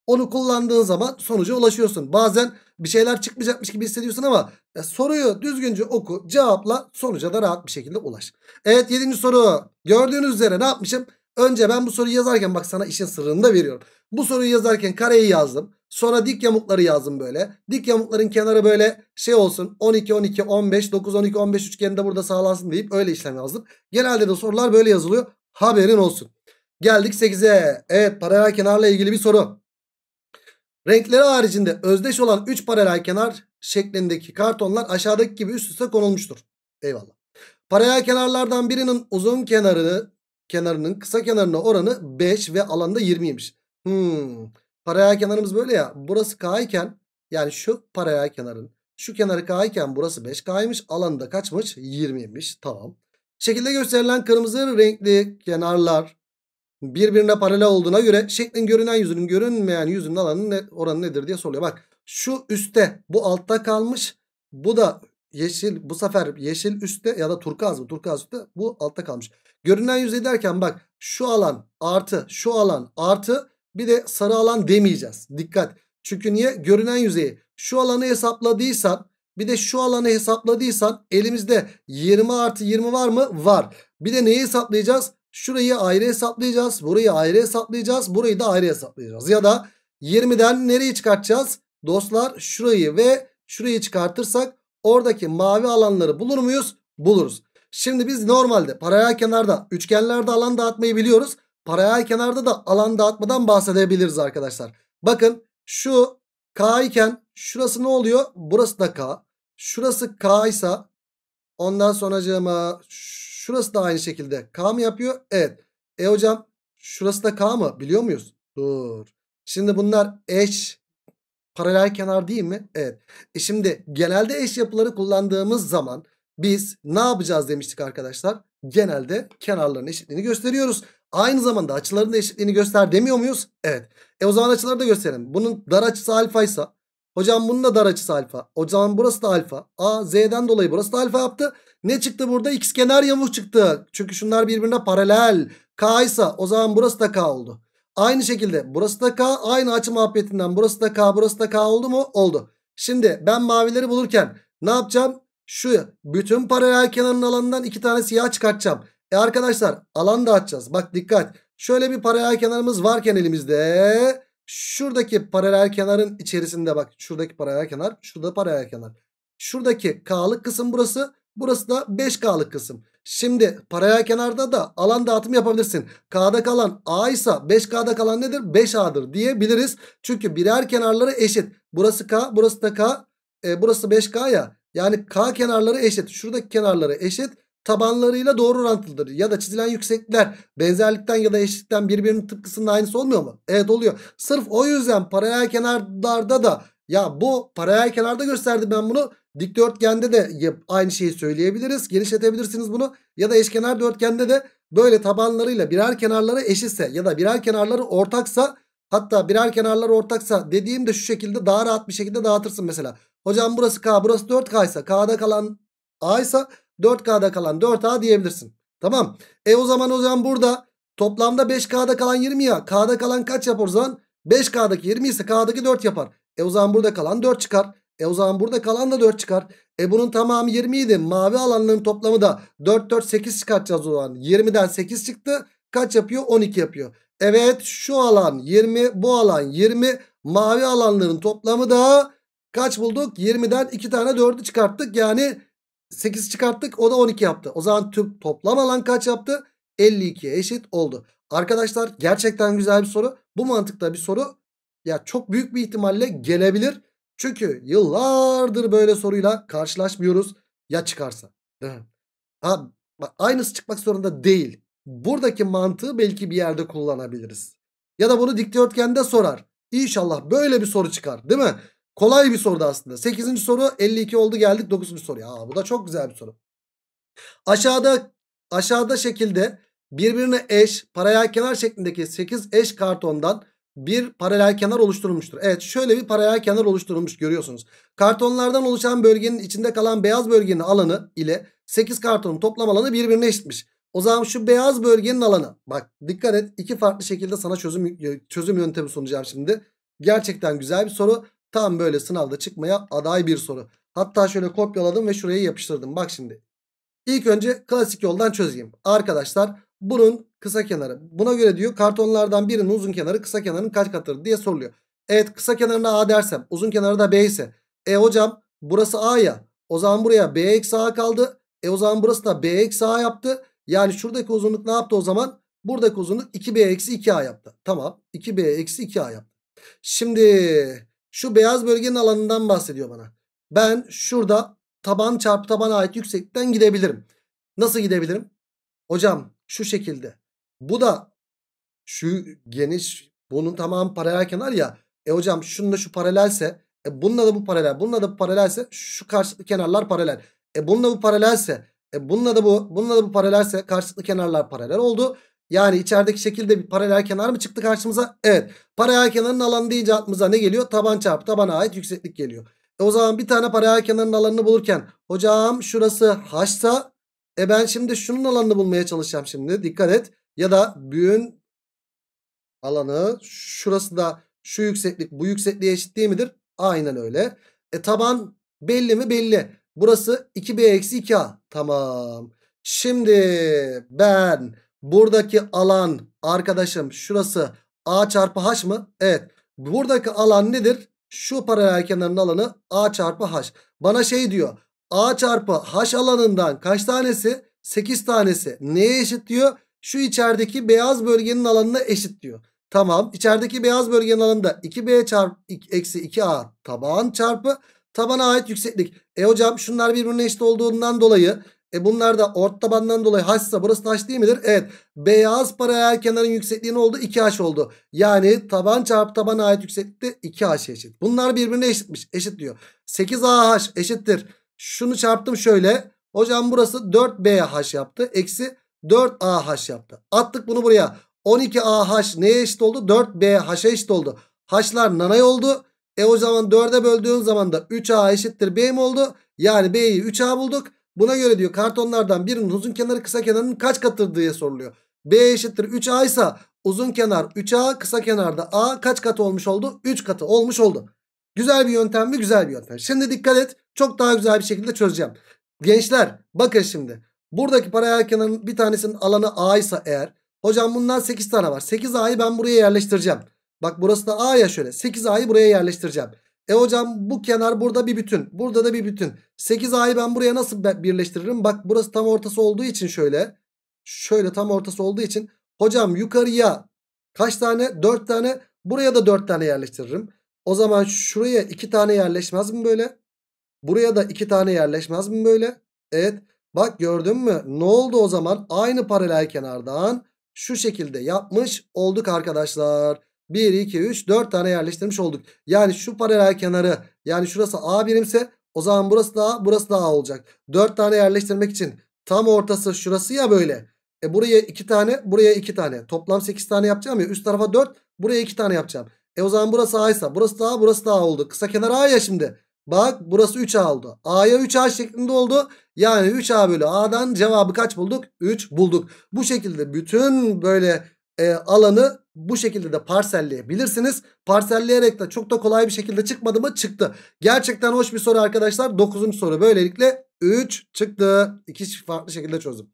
Speaker 1: onu kullandığın zaman sonuca ulaşıyorsun. Bazen bir şeyler çıkmayacakmış gibi hissediyorsun ama e, soruyu düzgünce oku, cevapla, sonuca da rahat bir şekilde ulaş. Evet yedinci soru. Gördüğünüz üzere ne yapmışım? Önce ben bu soruyu yazarken bak sana işin sırrını da veriyorum. Bu soruyu yazarken kareyi yazdım. Sonra dik yamukları yazdım böyle. Dik yamukların kenarı böyle şey olsun. 12, 12, 15, 9, 12, 15 üçgeninde burada sağlansın deyip öyle işlem yazdım. Genelde de sorular böyle yazılıyor. Haberin olsun. Geldik 8'e. Evet paralel kenarla ilgili bir soru. Renkleri haricinde özdeş olan 3 paralel kenar şeklindeki kartonlar aşağıdaki gibi üst üste konulmuştur. Eyvallah. Paralel kenarlardan birinin uzun kenarı kenarının kısa kenarına oranı 5 ve alanda 20'ymiş. Hmm. Paralel kenarımız böyle ya. Burası K iken yani şu paralel kenarın şu kenarı K iken burası 5K'ymış. Alanı da kaçmış? 20'ymiş. Tamam. Şekilde gösterilen kırmızı renkli kenarlar birbirine paralel olduğuna göre şeklin görünen yüzünün görünmeyen yüzünün alanının ne, oranı nedir diye soruyor. Bak şu üstte bu altta kalmış bu da yeşil bu sefer yeşil üstte ya da turkuaz mı turkuaz üstte bu altta kalmış. Görünen yüzey derken bak şu alan artı şu alan artı bir de sarı alan demeyeceğiz. Dikkat çünkü niye görünen yüzeyi şu alanı hesapladıysan bir de şu alanı hesapladıysan elimizde 20 artı 20 var mı? Var. Bir de neyi hesaplayacağız? Şurayı ayrı hesaplayacağız. Burayı ayrı hesaplayacağız. Burayı da ayrı hesaplayacağız. Ya da 20'den nereyi çıkartacağız? Dostlar şurayı ve şurayı çıkartırsak oradaki mavi alanları bulur muyuz? Buluruz. Şimdi biz normalde paralel kenarda üçgenlerde alan dağıtmayı biliyoruz. Paralel kenarda da alan dağıtmadan bahsedebiliriz arkadaşlar. Bakın şu K iken şurası ne oluyor? Burası da K. Şurası K ise ondan sonra cama Şurası da aynı şekilde K mı yapıyor? Evet. E hocam şurası da K mı? Biliyor muyuz? Dur. Şimdi bunlar eş paralel kenar değil mi? Evet. E şimdi genelde eş yapıları kullandığımız zaman biz ne yapacağız demiştik arkadaşlar. Genelde kenarların eşitliğini gösteriyoruz. Aynı zamanda açıların da eşitliğini göster demiyor muyuz? Evet. E o zaman açıları da gösterelim. Bunun dar açısı alfa ise Hocam bunun da dar açısı alfa. O zaman burası da alfa. A Z'den dolayı burası da alfa yaptı. Ne çıktı burada? X kenar yamuk çıktı. Çünkü şunlar birbirine paralel. K ise o zaman burası da K oldu. Aynı şekilde burası da K. Aynı açı muhabbetinden burası da K burası da K oldu mu? Oldu. Şimdi ben mavileri bulurken ne yapacağım? Şu bütün paralel kenarın alanından iki tane siyah çıkartacağım. E arkadaşlar alan da açacağız. Bak dikkat. Şöyle bir paralel kenarımız varken elimizde Şuradaki paralel kenarın içerisinde bak. Şuradaki paralel kenar. Şurada paralel kenar. Şuradaki K'lık kısım burası. Burası da 5K'lık kısım. Şimdi paralel kenarda da alan dağıtımı yapabilirsin. K'da kalan A ise 5K'da kalan nedir? 5A'dır diyebiliriz. Çünkü birer kenarları eşit. Burası K, burası da K. E, burası 5K ya. Yani K kenarları eşit. Şuradaki kenarları eşit tabanlarıyla doğru orantılıdır. Ya da çizilen yüksekler benzerlikten ya da eşitlikten birbirinin tıpkısının aynısı olmuyor mu? Evet oluyor. Sırf o yüzden paralel kenarlarda da ya bu paralel kenarda gösterdi ben bunu. Dikdörtgende de aynı şeyi söyleyebiliriz. Genişletebilirsiniz bunu. Ya da eşkenar dörtgende de böyle tabanlarıyla birer kenarları eşitse ya da birer kenarları ortaksa hatta birer kenarları ortaksa dediğimde şu şekilde daha rahat bir şekilde dağıtırsın mesela. Hocam burası K burası 4K ise K'da kalan A ise 4K'da kalan 4A diyebilirsin. Tamam. E o zaman o zaman burada toplamda 5K'da kalan 20 ya. K'da kalan kaç yapar o zaman? 5K'daki 20 ise K'daki 4 yapar. E o zaman burada kalan 4 çıkar. E o zaman burada kalan da 4 çıkar. E bunun tamamı 20 idi. Mavi alanların toplamı da 4 4 8 çıkartacağız o zaman. 20'den 8 çıktı. Kaç yapıyor? 12 yapıyor. Evet şu alan 20 bu alan 20. Mavi alanların toplamı da kaç bulduk? 20'den 2 tane 4'ü çıkarttık. Yani 8 çıkarttık o da 12 yaptı. O zaman tüm toplam alan kaç yaptı? 52'ye eşit oldu. Arkadaşlar gerçekten güzel bir soru. Bu mantıkta bir soru ya çok büyük bir ihtimalle gelebilir. Çünkü yıllardır böyle soruyla karşılaşmıyoruz. Ya çıkarsa. Ha, aynısı çıkmak zorunda değil. Buradaki mantığı belki bir yerde kullanabiliriz. Ya da bunu dikdörtgende sorar. İnşallah böyle bir soru çıkar değil mi? Kolay bir soru da aslında. 8. soru 52 oldu geldik 9. soruya. Aa, bu da çok güzel bir soru. Aşağıda aşağıda şekilde birbirine eş paralel kenar şeklindeki 8 eş kartondan bir paralel kenar oluşturulmuştur. Evet şöyle bir paralel kenar oluşturulmuş görüyorsunuz. Kartonlardan oluşan bölgenin içinde kalan beyaz bölgenin alanı ile 8 kartonun toplam alanı birbirine eşitmiş. O zaman şu beyaz bölgenin alanı. Bak dikkat et iki farklı şekilde sana çözüm çözüm yöntemi sunacağım şimdi. Gerçekten güzel bir soru. Tam böyle sınavda çıkmaya aday bir soru. Hatta şöyle kopyaladım ve şuraya yapıştırdım. Bak şimdi. İlk önce klasik yoldan çözeyim. Arkadaşlar bunun kısa kenarı. Buna göre diyor kartonlardan birinin uzun kenarı kısa kenarın kaç katıdır diye soruluyor. Evet kısa kenarına A dersem uzun kenarı da B ise. E hocam burası A ya. O zaman buraya B eksi A kaldı. E o zaman burası da B eksi A yaptı. Yani şuradaki uzunluk ne yaptı o zaman? Buradaki uzunluk 2B eksi 2A yaptı. Tamam 2B eksi 2A yaptı. Şimdi şu beyaz bölgenin alanından bahsediyor bana. Ben şurada taban çarpı tabana ait yüksekten gidebilirim. Nasıl gidebilirim? Hocam şu şekilde. Bu da şu geniş bunun tamam paralel kenar ya. E hocam da şu paralelse e bununla da bu paralel. Bununla da bu paralelse şu karşılıklı kenarlar paralel. E bununla bu paralelse e bununla da bu bununla da bu paralelse karşılıklı kenarlar paralel oldu. Yani içerideki şekilde bir paralel kenar mı çıktı karşımıza? Evet. Paralel kenarın alanı deyince aklımıza ne geliyor? Taban çarpı tabana ait yükseklik geliyor. E o zaman bir tane paralel kenarın alanını bulurken hocam şurası h'sa e ben şimdi şunun alanını bulmaya çalışacağım şimdi. Dikkat et. Ya da büyün alanı şurası da şu yükseklik bu yüksekliğe eşit değil midir? Aynen öyle. E taban belli mi? Belli. Burası 2b eksi 2a. Tamam. Şimdi ben Buradaki alan arkadaşım şurası A çarpı H mı? Evet. Buradaki alan nedir? Şu paralel kenarın alanı A çarpı H. Bana şey diyor. A çarpı H alanından kaç tanesi? 8 tanesi. Neye eşit diyor? Şu içerideki beyaz bölgenin alanına eşit diyor. Tamam. İçerideki beyaz bölgenin alanında 2B çarpı eksi 2A taban çarpı tabana ait yükseklik. E hocam şunlar birbirine eşit olduğundan dolayı e bunlar da ort tabandan dolayı haçsa burası taş değil midir? Evet. Beyaz paralel kenarın yüksekliği ne oldu? 2h oldu. Yani taban çarpı tabana ait yükseklikte 2h eşit. Bunlar birbirine eşitmiş. Eşit diyor. 8ah eşittir. Şunu çarptım şöyle. Hocam burası 4bh yaptı. Eksi 4ah yaptı. Attık bunu buraya. 12ah neye eşit oldu? 4bh'e eşit oldu. H'lar nanay oldu. E o zaman 4'e böldüğün zaman da 3a eşittir b mi oldu? Yani b'yi 3a bulduk. Buna göre diyor kartonlardan birinin uzun kenarı kısa kenarının kaç katıdır diye soruluyor. B eşittir 3A ise uzun kenar 3A kısa kenarda A kaç katı olmuş oldu? 3 katı olmuş oldu. Güzel bir yöntem mi? Güzel bir yöntem. Şimdi dikkat et. Çok daha güzel bir şekilde çözeceğim. Gençler bakın şimdi. Buradaki paralel kenarın bir tanesinin alanı A ise eğer. Hocam bundan 8 tane var. 8A'yı ben buraya yerleştireceğim. Bak burası da A ya şöyle. 8A'yı buraya yerleştireceğim. E hocam bu kenar burada bir bütün. Burada da bir bütün. 8A'yı ben buraya nasıl birleştiririm? Bak burası tam ortası olduğu için şöyle. Şöyle tam ortası olduğu için. Hocam yukarıya kaç tane? 4 tane. Buraya da 4 tane yerleştiririm. O zaman şuraya 2 tane yerleşmez mi böyle? Buraya da 2 tane yerleşmez mi böyle? Evet. Bak gördün mü? Ne oldu o zaman? Aynı paralel kenardan şu şekilde yapmış olduk arkadaşlar. 1, 2, 3, 4 tane yerleştirmiş olduk. Yani şu paralel kenarı yani şurası A birimse o zaman burası da A burası da A olacak. 4 tane yerleştirmek için tam ortası şurası ya böyle. E buraya 2 tane buraya 2 tane. Toplam 8 tane yapacağım ya üst tarafa 4 buraya 2 tane yapacağım. E o zaman burası A ise burası da A burası da A oldu. Kısa kenar A ya şimdi. Bak burası 3A oldu. A'ya 3A şeklinde oldu. Yani 3A bölü A'dan cevabı kaç bulduk? 3 bulduk. Bu şekilde bütün böyle e, alanı bu şekilde de parselleyebilirsiniz. Parselleyerek de çok da kolay bir şekilde çıkmadı mı? Çıktı. Gerçekten hoş bir soru arkadaşlar. 9. soru böylelikle 3 çıktı. İki farklı şekilde çözdüm.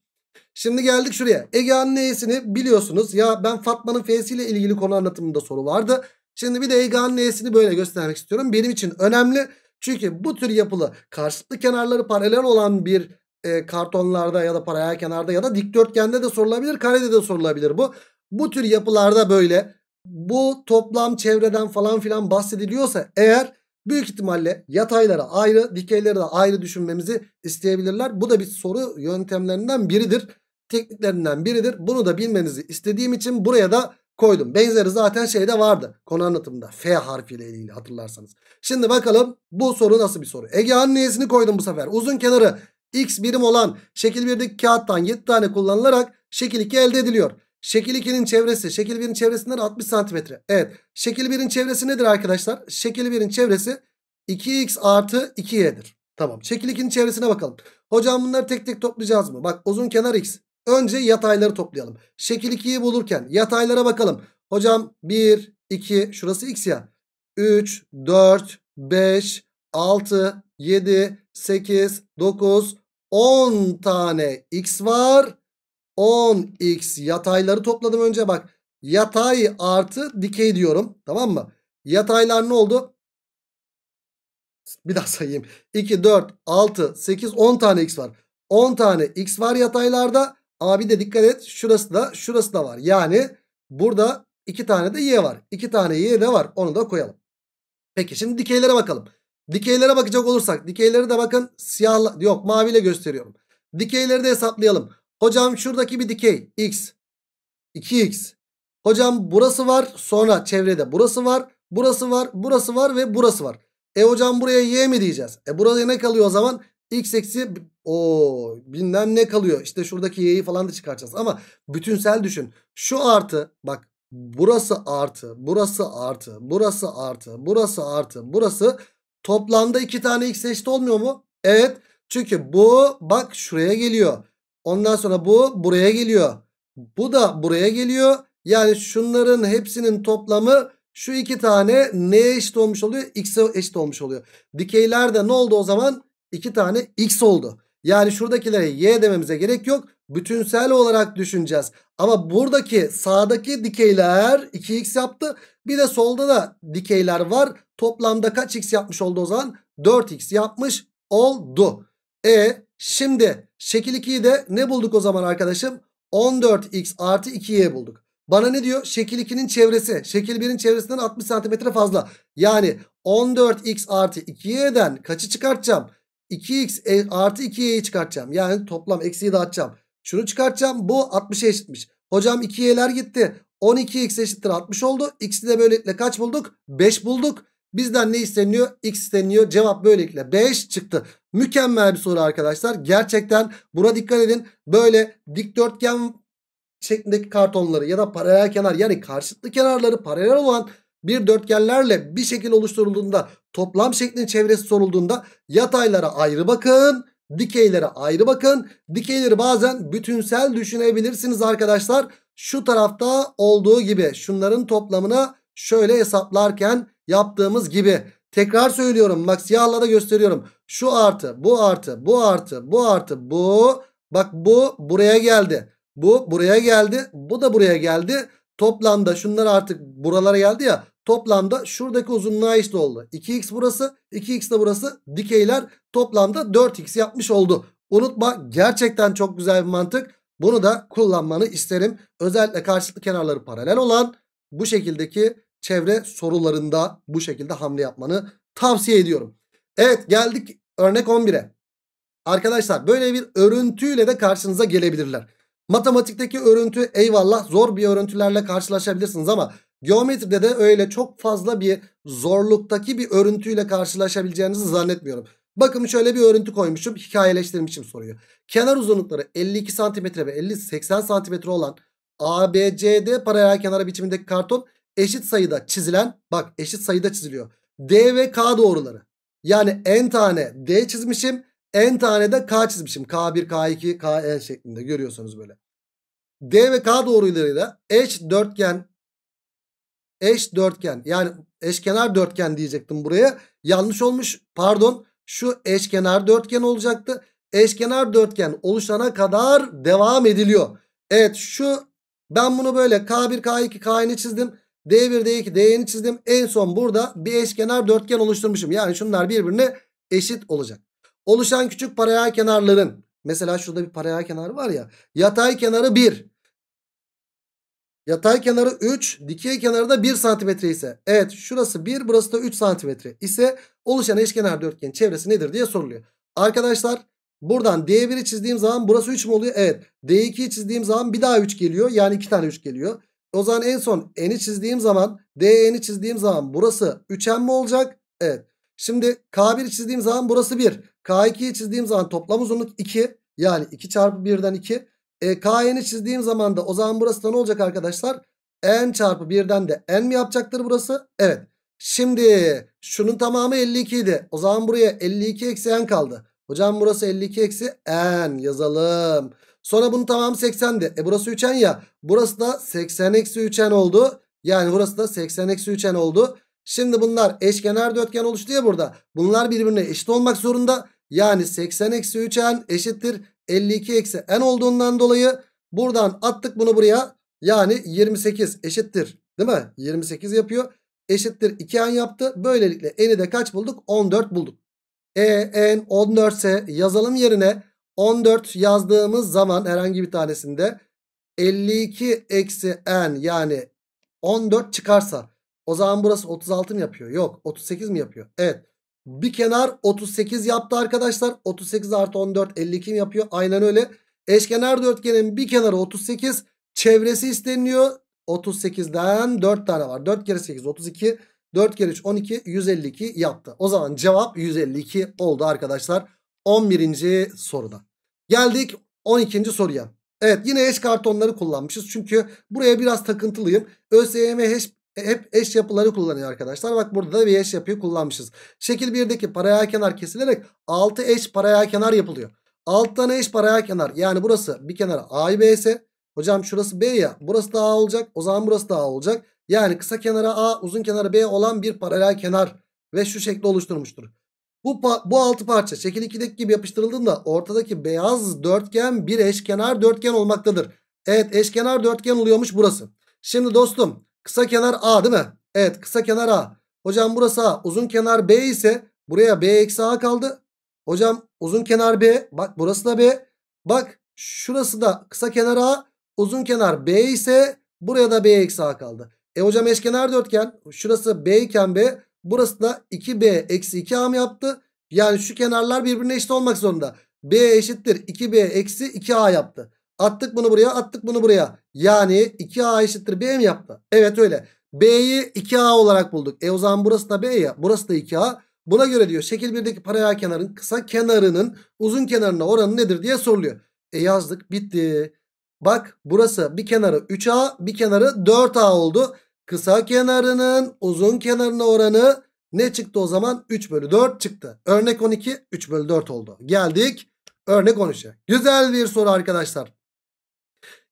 Speaker 1: Şimdi geldik şuraya. Egehan'ın E'sini biliyorsunuz. Ya ben Fatma'nın Fsi ile ilgili konu anlatımında soru vardı. Şimdi bir de Egehan'ın E'sini böyle göstermek istiyorum. Benim için önemli. Çünkü bu tür yapılı karşılıklı kenarları paralel olan bir e, kartonlarda ya da paralel kenarda ya da dikdörtgende de sorulabilir. Karede de sorulabilir bu bu tür yapılarda böyle bu toplam çevreden falan filan bahsediliyorsa eğer büyük ihtimalle yatayları ayrı dikeyleri de ayrı düşünmemizi isteyebilirler. Bu da bir soru yöntemlerinden biridir. Tekniklerinden biridir. Bunu da bilmenizi istediğim için buraya da koydum. Benzeri zaten şeyde vardı. Konu anlatımında. F harfiyle ilgili hatırlarsanız. Şimdi bakalım bu soru nasıl bir soru. Ege anneyesini koydum bu sefer. Uzun kenarı x birim olan şekil 1'deki kağıttan 7 tane kullanılarak şekil 2 elde ediliyor. Şekil 2'nin çevresi. Şekil 1'in çevresinden 60 santimetre. Evet. Şekil 1'in çevresi nedir arkadaşlar? Şekil 1'in çevresi 2x artı 2y'dir. Tamam. Şekil 2'nin çevresine bakalım. Hocam bunları tek tek toplayacağız mı? Bak uzun kenar x. Önce yatayları toplayalım. Şekil 2'yi bulurken yataylara bakalım. Hocam 1, 2 şurası x ya. 3, 4, 5, 6, 7, 8, 9, 10 tane x var. 10x yatayları topladım önce bak. Yatay artı dikey diyorum. Tamam mı? Yataylar ne oldu? Bir daha sayayım. 2, 4, 6, 8, 10 tane x var. 10 tane x var yataylarda. Ama bir de dikkat et şurası da şurası da var. Yani burada 2 tane de y var. 2 tane y de var. Onu da koyalım. Peki şimdi dikeylere bakalım. Dikeylere bakacak olursak dikeyleri de bakın siyahla yok maviyle gösteriyorum. Dikeyleri de hesaplayalım. Hocam şuradaki bir dikey x. 2x. Hocam burası var sonra çevrede burası var. Burası var burası var ve burası var. E hocam buraya y mi diyeceğiz? E buraya ne kalıyor o zaman? x eksi o bilmem ne kalıyor. İşte şuradaki y'yi falan da çıkaracağız Ama bütünsel düşün. Şu artı bak burası artı burası artı burası artı burası artı burası toplamda iki tane x eşit olmuyor mu? Evet. Çünkü bu bak şuraya geliyor. Ondan sonra bu buraya geliyor. Bu da buraya geliyor. Yani şunların hepsinin toplamı şu iki tane neye eşit olmuş oluyor? X'e eşit olmuş oluyor. Dikeylerde ne oldu o zaman? İki tane X oldu. Yani şuradakilere Y dememize gerek yok. Bütünsel olarak düşüneceğiz. Ama buradaki sağdaki dikeyler 2X yaptı. Bir de solda da dikeyler var. Toplamda kaç X yapmış oldu o zaman? 4X yapmış oldu. E Şimdi şekil 2'yi de ne bulduk o zaman arkadaşım? 14x artı 2y bulduk. Bana ne diyor? Şekil 2'nin çevresi. Şekil 1'in çevresinden 60 cm fazla. Yani 14x artı 2y'den kaçı çıkartacağım? 2x e, artı 2y'yi çıkartacağım. Yani toplam eksiği dağıtacağım. Şunu çıkartacağım. Bu 60'a eşitmiş. Hocam 2y'ler gitti. 12x eşittir 60 oldu. X'i de böylelikle kaç bulduk? 5 bulduk. Bizden ne isteniyor? X isteniyor. Cevap böylelikle 5 çıktı. Mükemmel bir soru arkadaşlar. Gerçekten buna dikkat edin. Böyle dikdörtgen şeklindeki kartonları ya da paralel kenar yani karşıtlı kenarları paralel olan bir dörtgenlerle bir şekil oluşturulduğunda toplam şeklin çevresi sorulduğunda yataylara ayrı bakın. Dikeylere ayrı bakın. Dikeyleri bazen bütünsel düşünebilirsiniz arkadaşlar. Şu tarafta olduğu gibi şunların toplamına şöyle hesaplarken yaptığımız gibi. Tekrar söylüyorum bak siyahla da gösteriyorum. Şu artı bu artı bu artı bu artı bu. Bak bu buraya geldi. Bu buraya geldi. Bu da buraya geldi. Toplamda şunlar artık buralara geldi ya. Toplamda şuradaki uzunluğa eşit oldu. 2x burası 2x de burası dikeyler toplamda 4x yapmış oldu. Unutma gerçekten çok güzel bir mantık. Bunu da kullanmanı isterim. Özellikle karşılıklı kenarları paralel olan bu şekildeki çevre sorularında bu şekilde hamle yapmanı tavsiye ediyorum. Evet geldik örnek 11'e. Arkadaşlar böyle bir örüntüyle de karşınıza gelebilirler. Matematikteki örüntü eyvallah zor bir örüntülerle karşılaşabilirsiniz ama geometride de öyle çok fazla bir zorluktaki bir örüntüyle karşılaşabileceğinizi zannetmiyorum. Bakın şöyle bir örüntü koymuşum hikayeleştirmişim soruyu. Kenar uzunlukları 52 cm ve 50-80 cm olan ABCD paralel kenara biçimindeki karton eşit sayıda çizilen bak eşit sayıda çiziliyor. D ve K doğruları. Yani n tane D çizmişim. N tane de K çizmişim. K1, K2, KN şeklinde görüyorsunuz böyle. D ve K doğrularıyla eş dörtgen eş dörtgen yani eşkenar dörtgen diyecektim buraya. Yanlış olmuş. Pardon. Şu eşkenar dörtgen olacaktı. Eşkenar dörtgen oluşana kadar devam ediliyor. Evet şu ben bunu böyle K1, K2, K'ni çizdim. D1, D2, D'ni çizdim. En son burada bir eşkenar dörtgen oluşturmuşum. Yani şunlar birbirine eşit olacak. Oluşan küçük paralel kenarların. Mesela şurada bir paralel kenar var ya. Yatay kenarı 1. Yatay kenarı 3. Dikey kenarı da 1 santimetre ise. Evet şurası 1 burası da 3 santimetre ise. Oluşan eşkenar dörtgen çevresi nedir diye soruluyor. Arkadaşlar buradan D1'i çizdiğim zaman burası 3 mi oluyor? Evet. D2'yi çizdiğim zaman bir daha 3 geliyor. Yani 2 tane 3 geliyor. O zaman en son n'i çizdiğim zaman dn'i çizdiğim zaman burası 3n mi olacak? Evet. Şimdi k1'i çizdiğim zaman burası 1. k2'yi çizdiğim zaman toplam uzunluk 2. Yani 2 çarpı 1'den 2. E, kn'i çizdiğim zaman da o zaman burası da ne olacak arkadaşlar? n çarpı 1'den de n mi yapacaktır burası? Evet. Şimdi şunun tamamı 52 idi. O zaman buraya 52 eksi n kaldı. Hocam burası 52 eksi n yazalım. Sonra bunun tamamı 80'di. E burası 3n ya. Burası da 80 eksi 3n oldu. Yani burası da 80 eksi 3n oldu. Şimdi bunlar eşkenar dörtgen oluştu ya burada. Bunlar birbirine eşit olmak zorunda. Yani 80 eksi 3n eşittir 52 eksi n olduğundan dolayı buradan attık bunu buraya. Yani 28 eşittir değil mi? 28 yapıyor. Eşittir 2n yaptı. Böylelikle n'i de kaç bulduk? 14 bulduk. E n 14 ise yazalım yerine 14 yazdığımız zaman herhangi bir tanesinde 52 eksi n yani 14 çıkarsa o zaman burası 36 mı yapıyor? Yok 38 mi yapıyor? Evet. Bir kenar 38 yaptı arkadaşlar. 38 artı 14 52 mi yapıyor? Aynen öyle. Eşkenar dörtgenin bir kenarı 38. Çevresi isteniyor. 38'den 4 tane var. 4 kere 8 32. 4 kere 3 12 152 yaptı. O zaman cevap 152 oldu arkadaşlar. 11. soruda. Geldik 12. soruya. Evet yine eş kartonları kullanmışız. Çünkü buraya biraz takıntılıyım. ÖSYM eş, hep eş yapıları kullanıyor arkadaşlar. Bak burada da bir eş yapıyı kullanmışız. Şekil 1'deki paraya kenar kesilerek 6 eş paraya kenar yapılıyor. 6 tane eş paraya kenar. Yani burası bir kenara A, ise hocam şurası B ya. Burası da A olacak. O zaman burası da A olacak. Yani kısa kenara A uzun kenara B olan bir paralel kenar ve şu şekli oluşturmuştur. Bu, bu altı parça şekil 2'deki gibi yapıştırıldığında ortadaki beyaz dörtgen bir eşkenar dörtgen olmaktadır. Evet eşkenar dörtgen oluyormuş burası. Şimdi dostum kısa kenar A değil mi? Evet kısa kenar A. Hocam burası A. Uzun kenar B ise buraya B eksi A kaldı. Hocam uzun kenar B. Bak burası da B. Bak şurası da kısa kenar A. Uzun kenar B ise buraya da B eksi A kaldı. E hocam eşkenar dörtgen. Şurası B iken B. Burası da 2B eksi 2A yaptı? Yani şu kenarlar birbirine eşit olmak zorunda. B eşittir 2B eksi 2A yaptı. Attık bunu buraya attık bunu buraya. Yani 2A eşittir B mi yaptı? Evet öyle. B'yi 2A olarak bulduk. E o zaman burası da B ya. Burası da 2A. Buna göre diyor şekil 1'deki paralel kenarın kısa kenarının uzun kenarına oranı nedir diye soruluyor. E yazdık bitti. Bak burası bir kenarı 3A bir kenarı 4A oldu. Kısa kenarının uzun kenarına oranı ne çıktı o zaman? 3 bölü 4 çıktı. Örnek 12 3 bölü 4 oldu. Geldik örnek 13'e. Güzel bir soru arkadaşlar.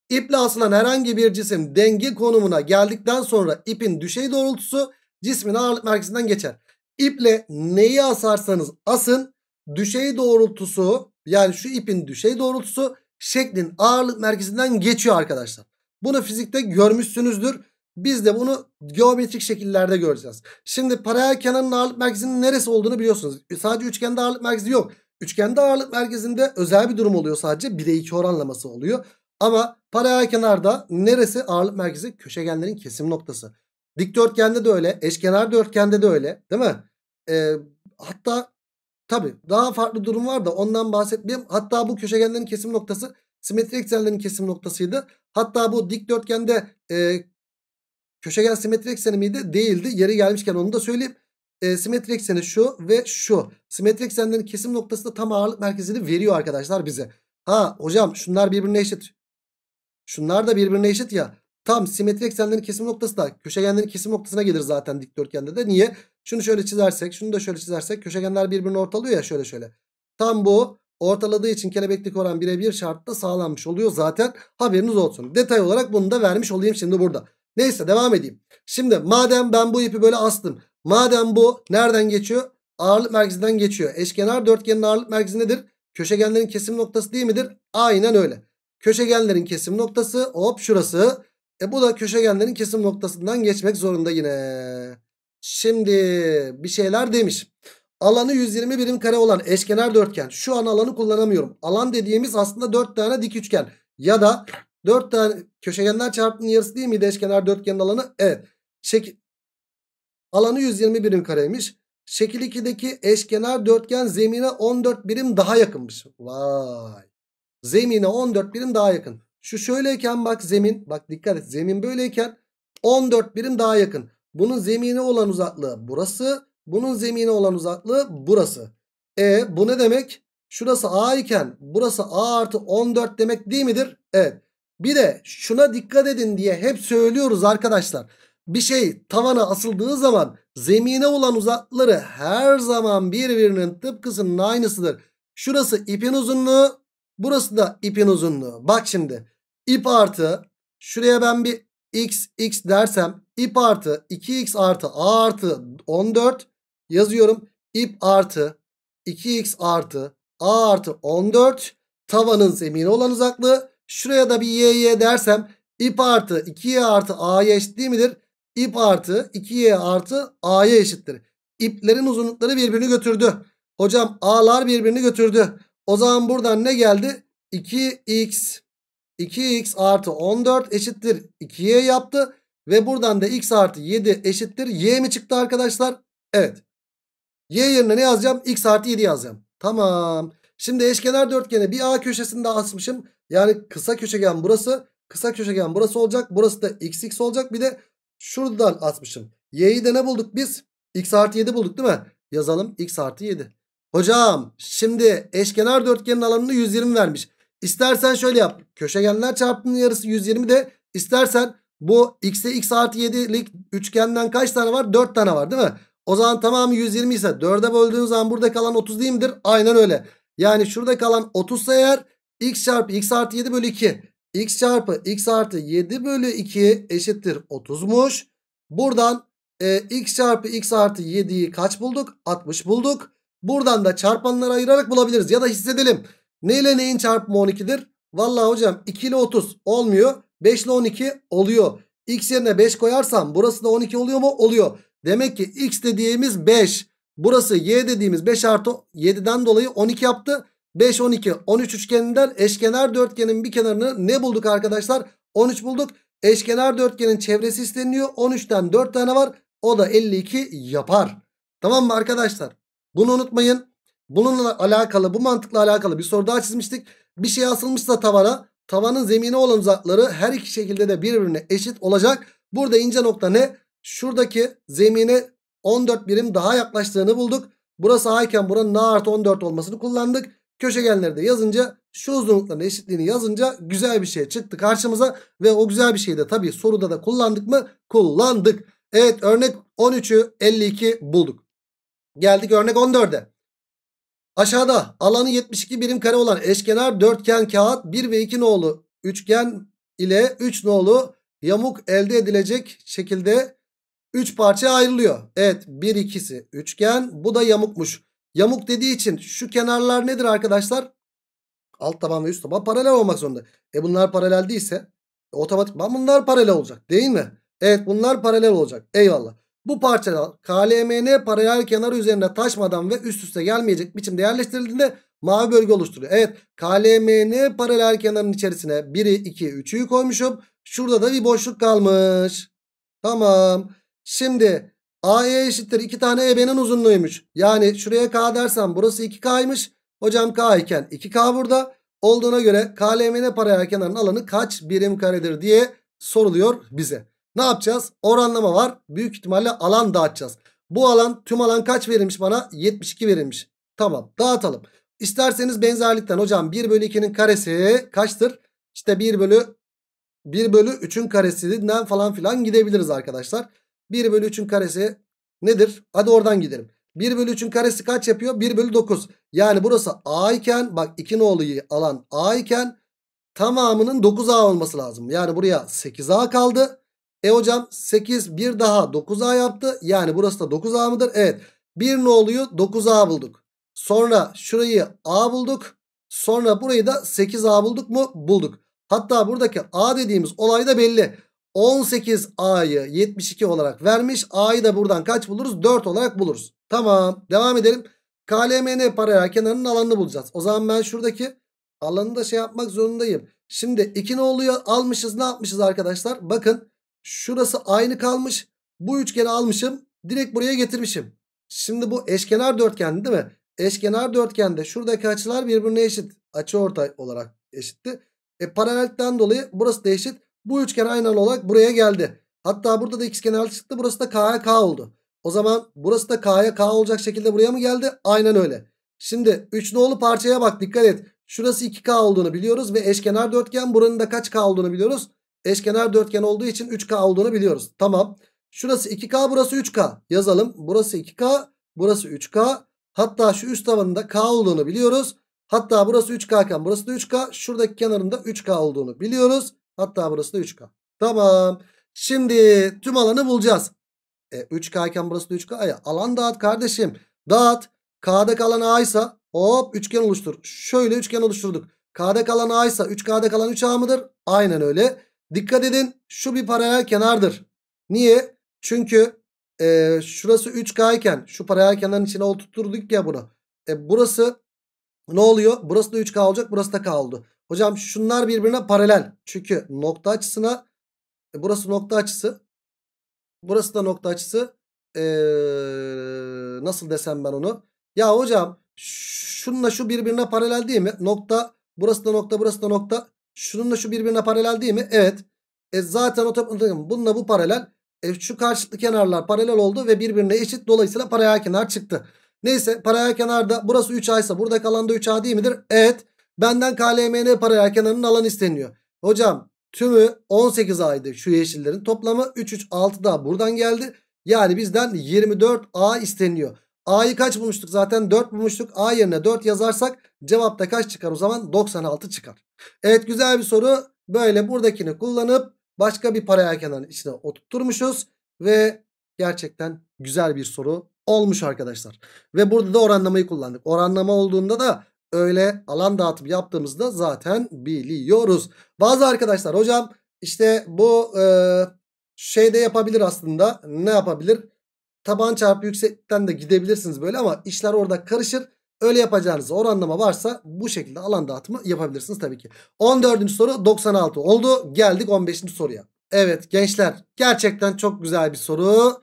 Speaker 1: İple asılan herhangi bir cisim denge konumuna geldikten sonra ipin düşey doğrultusu cismin ağırlık merkezinden geçer. İple neyi asarsanız asın düşey doğrultusu yani şu ipin düşey doğrultusu şeklin ağırlık merkezinden geçiyor arkadaşlar. Bunu fizikte görmüşsünüzdür. Biz de bunu geometrik şekillerde göreceğiz. Şimdi paralel kenarın ağırlık merkezinin neresi olduğunu biliyorsunuz. Sadece üçgende ağırlık merkezi yok. Üçgende ağırlık merkezinde özel bir durum oluyor sadece. 1'e 2 oranlaması oluyor. Ama paralel kenarda neresi ağırlık merkezi? Köşegenlerin kesim noktası. Dikdörtgende de öyle. Eşkenar dörtgende de öyle. Değil mi? Ee, hatta tabi daha farklı durum var da ondan bahsetmeyeyim. Hatta bu köşegenlerin kesim noktası simetri eksenlerin kesim noktasıydı. Hatta bu dikdörtgende e, Köşegen simetri ekseni miydi? Değildi. Yeri gelmişken onu da söyleyeyim. E, simetri ekseni şu ve şu. Simetri eksenlerin kesim noktası da tam ağırlık merkezini veriyor arkadaşlar bize. Ha hocam şunlar birbirine eşit. Şunlar da birbirine eşit ya. Tam simetri eksenlerin kesim noktası da köşegenlerin kesim noktasına gelir zaten dikdörtgende de. Niye? Şunu şöyle çizersek, şunu da şöyle çizersek köşegenler birbirini ortalıyor ya şöyle şöyle. Tam bu ortaladığı için kelebeklik oran birebir şartta sağlanmış oluyor zaten. Haberiniz olsun. Detay olarak bunu da vermiş olayım şimdi burada. Neyse devam edeyim. Şimdi madem ben bu ipi böyle astım. Madem bu nereden geçiyor? Ağırlık merkezinden geçiyor. Eşkenar dörtgenin ağırlık merkezi nedir? Köşegenlerin kesim noktası değil midir? Aynen öyle. Köşegenlerin kesim noktası hop şurası. E bu da köşegenlerin kesim noktasından geçmek zorunda yine. Şimdi bir şeyler demiş. Alanı 120 birim kare olan eşkenar dörtgen. Şu an alanı kullanamıyorum. Alan dediğimiz aslında 4 tane dik üçgen. Ya da 4 tane köşegenler çarpımının yarısı değil miydi eşkenar dörtgenin alanı? Evet. Şekil alanı 120 birim kareymiş. Şekil 2'deki eşkenar dörtgen zemine 14 birim daha yakınmış. Vay. Zemine 14 birim daha yakın. Şu şöyleyken bak zemin. Bak dikkat et. Zemin böyleyken 14 birim daha yakın. Bunun zemine olan uzaklığı burası. Bunun zemine olan uzaklığı burası. E bu ne demek? Şurası A iken burası A artı 14 demek değil midir? Evet. Bir de şuna dikkat edin diye hep söylüyoruz arkadaşlar. Bir şey tavana asıldığı zaman zemine olan uzakları her zaman birbirinin tıpkısının aynısıdır. Şurası ipin uzunluğu, burası da ipin uzunluğu. Bak şimdi ip artı şuraya ben bir x x dersem ip artı 2x artı a artı 14 yazıyorum. İp artı 2x artı a artı 14 tavanın zemine olan uzaklığı Şuraya da bir y y dersem ip artı 2y artı a'ya eşit değil midir? İp artı 2y artı a'ya eşittir. İplerin uzunlukları birbirini götürdü. Hocam a'lar birbirini götürdü. O zaman buradan ne geldi? 2x 2x artı 14 eşittir 2y yaptı. Ve buradan da x artı 7 eşittir. Y mi çıktı arkadaşlar? Evet. Y yerine ne yazacağım? X artı 7 yazacağım. Tamam. Şimdi eşkenar dörtgeni bir A köşesinde asmışım. Yani kısa köşegen burası. Kısa köşegen burası olacak. Burası da x x olacak. Bir de şuradan atmışım. Y'yi de ne bulduk biz? X artı 7 bulduk değil mi? Yazalım x artı 7. Hocam şimdi eşkenar dörtgenin alanını 120 vermiş. İstersen şöyle yap. Köşegenler çarpımının yarısı 120 de istersen bu x'e x artı 7'lik üçgenden kaç tane var? 4 tane var değil mi? O zaman tamamı 120 ise 4'e böldüğün zaman burada kalan 30 değil midir? Aynen öyle. Yani şurada kalan 30 ise eğer x çarpı x artı 7 bölü 2. x çarpı x artı 7 bölü 2 eşittir 30'muş. Buradan e, x çarpı x artı 7'yi kaç bulduk? 60 bulduk. Buradan da çarpanları ayırarak bulabiliriz ya da hissedelim. Ne ile neyin çarpımı 12'dir? Vallahi hocam 2 ile 30 olmuyor. 5 ile 12 oluyor. X yerine 5 koyarsam burası da 12 oluyor mu? Oluyor. Demek ki X dediğimiz 5. Burası Y dediğimiz 5 artı 7'den dolayı 12 yaptı. 5, 12, 13 üçgeninden eşkenar dörtgenin bir kenarını ne bulduk arkadaşlar? 13 bulduk. Eşkenar dörtgenin çevresi isteniyor. 13'ten 4 tane var. O da 52 yapar. Tamam mı arkadaşlar? Bunu unutmayın. Bununla alakalı bu mantıkla alakalı bir soru daha çizmiştik. Bir şey asılmışsa tavana tavanın zemini olan uzakları her iki şekilde de birbirine eşit olacak. Burada ince nokta ne? Şuradaki zemine 14 birim daha yaklaştığını bulduk. Burası A iken buranın A artı 14 olmasını kullandık. Köşegenleri de yazınca şu uzunlukların eşitliğini yazınca güzel bir şey çıktı karşımıza. Ve o güzel bir şeyi de tabii soruda da kullandık mı? Kullandık. Evet örnek 13'ü 52 bulduk. Geldik örnek 14'e. Aşağıda alanı 72 birim kare olan eşkenar dörtgen kağıt 1 ve 2 nolu üçgen ile 3 nolu yamuk elde edilecek şekilde 3 parçaya ayrılıyor. Evet bir ikisi üçgen bu da yamukmuş. Yamuk dediği için şu kenarlar nedir arkadaşlar? Alt taban ve üst taban paralel olmak zorunda. E bunlar paralel değilse e, otomatikman bunlar paralel olacak değil mi? Evet bunlar paralel olacak. Eyvallah. Bu parçalar KLMN paralel kenarı üzerine taşmadan ve üst üste gelmeyecek biçimde yerleştirildiğinde mavi bölge oluşturuyor. Evet KLMN paralel kenarın içerisine 1'i 2'yi 3'ü koymuşum. Şurada da bir boşluk kalmış. Tamam. Şimdi AE eşittir iki tane EB'nin uzunluğuymuş. Yani şuraya K dersem burası 2K'ymış. Hocam K iken 2K burada olduğuna göre KLMN paralel kenarının alanı kaç birim karedir diye soruluyor bize. Ne yapacağız? Oranlama var. Büyük ihtimalle alan dağıtacağız. Bu alan tüm alan kaç verilmiş bana? 72 verilmiş. Tamam dağıtalım. İsterseniz benzerlikten hocam 1 bölü 2'nin karesi kaçtır? İşte 1 bölü 1 bölü 3'ün karesinden falan filan gidebiliriz arkadaşlar. 1 bölü 3'ün karesi nedir? Hadi oradan gidelim. 1 bölü 3'ün karesi kaç yapıyor? 1 bölü 9. Yani burası A iken bak 2 nolu alan A iken tamamının 9A olması lazım. Yani buraya 8A kaldı. E hocam 8 bir daha 9A yaptı. Yani burası da 9A mıdır? Evet. 1 noluyu 9A bulduk. Sonra şurayı A bulduk. Sonra burayı da 8A bulduk mu? Bulduk. Hatta buradaki A dediğimiz olay da belli. 18A'yı 72 olarak vermiş. A'yı da buradan kaç buluruz? 4 olarak buluruz. Tamam. Devam edelim. KLMN paralel kenarının alanını bulacağız. O zaman ben şuradaki alanı da şey yapmak zorundayım. Şimdi 2 ne oluyor? Almışız ne yapmışız arkadaşlar? Bakın şurası aynı kalmış. Bu üçgeni almışım. Direkt buraya getirmişim. Şimdi bu eşkenar dörtgen değil mi? Eşkenar dörtgende şuradaki açılar birbirine eşit. Açı ortay olarak eşitti. E paralellikten dolayı burası da eşit. Bu üçgen aynen olarak buraya geldi. Hatta burada da xkenar çıktı. Burası da k'ya k oldu. O zaman burası da k'ya k olacak şekilde buraya mı geldi? Aynen öyle. Şimdi üç nolu parçaya bak dikkat et. Şurası 2k olduğunu biliyoruz ve eşkenar dörtgen buranın da kaç k olduğunu biliyoruz. Eşkenar dörtgen olduğu için 3k olduğunu biliyoruz. Tamam. Şurası 2k burası 3k. Yazalım. Burası 2k burası 3k. Hatta şu üst tavanında k olduğunu biliyoruz. Hatta burası 3k iken burası da 3k. Şuradaki kenarında 3k olduğunu biliyoruz. Hatta burası da 3K. Tamam. Şimdi tüm alanı bulacağız. E, 3K iken burası da 3K ya. E, alan dağıt kardeşim. Dağıt. K'da kalan A ise hop üçgen oluştur. Şöyle üçgen oluşturduk. K'da kalan A ise 3K'da kalan 3A mıdır? Aynen öyle. Dikkat edin şu bir paralel kenardır. Niye? Çünkü e, şurası 3K iken şu paralel kenarın içine oturtturduk ya bunu. E, burası ne oluyor? Burası da 3K olacak burası da K oldu. Hocam şunlar birbirine paralel. Çünkü nokta açısına e, burası nokta açısı. Burası da nokta açısı. Ee, nasıl desem ben onu? Ya hocam şununla şu birbirine paralel değil mi? Nokta burası da nokta burası da nokta. Şununla şu birbirine paralel değil mi? Evet. E zaten o toplam bununla bu paralel. E şu karşılıklı kenarlar paralel oldu ve birbirine eşit. Dolayısıyla paralel kenar çıktı. Neyse paralel kenarda burası 3A ise burada kalan da 3A değil midir? Evet. Benden KLMN para kenarının alan isteniyor. Hocam tümü 18 aydı şu yeşillerin toplamı 3 3 6 daha buradan geldi. Yani bizden 24 A isteniyor. A'yı kaç bulmuştuk zaten 4 bulmuştuk. A yerine 4 yazarsak cevapta kaç çıkar o zaman 96 çıkar. Evet güzel bir soru. Böyle buradakini kullanıp başka bir paraya kenarın içine oturtmuşuz. Ve gerçekten güzel bir soru olmuş arkadaşlar. Ve burada da oranlamayı kullandık. Oranlama olduğunda da öyle alan dağıtımı yaptığımızda zaten biliyoruz. Bazı arkadaşlar hocam işte bu e, şeyde yapabilir aslında ne yapabilir? Taban çarpı yükseklikten de gidebilirsiniz böyle ama işler orada karışır. Öyle yapacağınız oranlama varsa bu şekilde alan dağıtımı yapabilirsiniz tabii ki. 14. soru 96 oldu. Geldik 15. soruya. Evet gençler gerçekten çok güzel bir soru.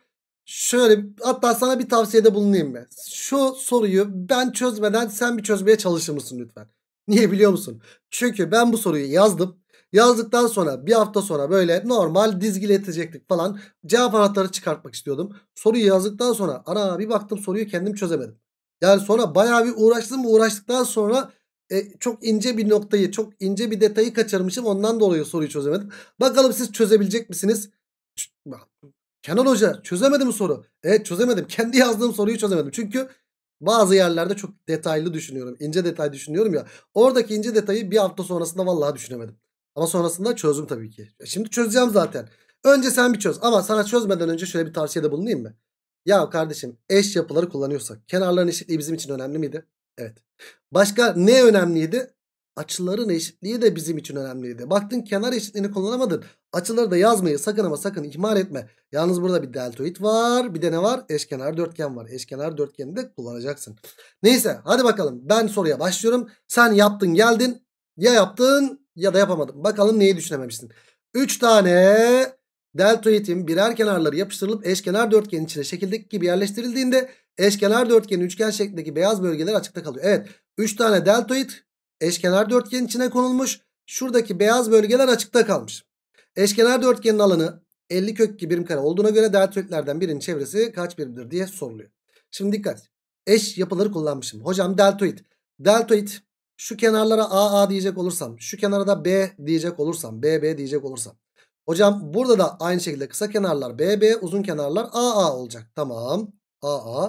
Speaker 1: Şöyle hatta sana bir tavsiyede bulunayım ben. Şu soruyu ben çözmeden sen bir çözmeye çalışır mısın lütfen? Niye biliyor musun? Çünkü ben bu soruyu yazdım. Yazdıktan sonra bir hafta sonra böyle normal dizgiletecektik falan. Cevap anahtarı çıkartmak istiyordum. Soruyu yazdıktan sonra ana bir baktım soruyu kendim çözemedim. Yani sonra bayağı bir uğraştım. Uğraştıktan sonra e, çok ince bir noktayı, çok ince bir detayı kaçırmışım. Ondan dolayı soruyu çözemedim. Bakalım siz çözebilecek misiniz? Kenan Hoca çözemedi mi soru? Evet çözemedim. Kendi yazdığım soruyu çözemedim. Çünkü bazı yerlerde çok detaylı düşünüyorum. İnce detay düşünüyorum ya. Oradaki ince detayı bir hafta sonrasında vallahi düşünemedim. Ama sonrasında çözdüm tabii ki. Şimdi çözeceğim zaten. Önce sen bir çöz. Ama sana çözmeden önce şöyle bir tavsiyede bulunayım mı? Ya kardeşim eş yapıları kullanıyorsak kenarların eşitliği bizim için önemli miydi? Evet. Başka ne önemliydi? Açıların eşitliği de bizim için önemliydi. Baktın kenar eşitliğini kullanamadın. Açıları da yazmayı sakın ama sakın ihmal etme. Yalnız burada bir deltoid var. Bir de ne var? Eşkenar dörtgen var. Eşkenar dörtgeni de kullanacaksın. Neyse hadi bakalım. Ben soruya başlıyorum. Sen yaptın geldin. Ya yaptın ya da yapamadın. Bakalım neyi düşünememişsin. 3 tane deltoidin birer kenarları yapıştırılıp eşkenar dörtgenin içine şekildeki gibi yerleştirildiğinde eşkenar dörtgenin üçgen şeklindeki beyaz bölgeler açıkta kalıyor. Evet 3 tane deltoid eşkenar dörtgenin içine konulmuş. Şuradaki beyaz bölgeler açıkta kalmış. Eşkenar dörtgenin alanı 50 kök 2 birim kare olduğuna göre deltoidlerden birinin çevresi kaç birimdir diye soruluyor. Şimdi dikkat. Eş yapıları kullanmışım. Hocam deltoid. Deltoid şu kenarlara AA diyecek olursam, şu kenara da B diyecek olursam, BB diyecek olursam. Hocam burada da aynı şekilde kısa kenarlar BB, uzun kenarlar AA olacak. Tamam. AA.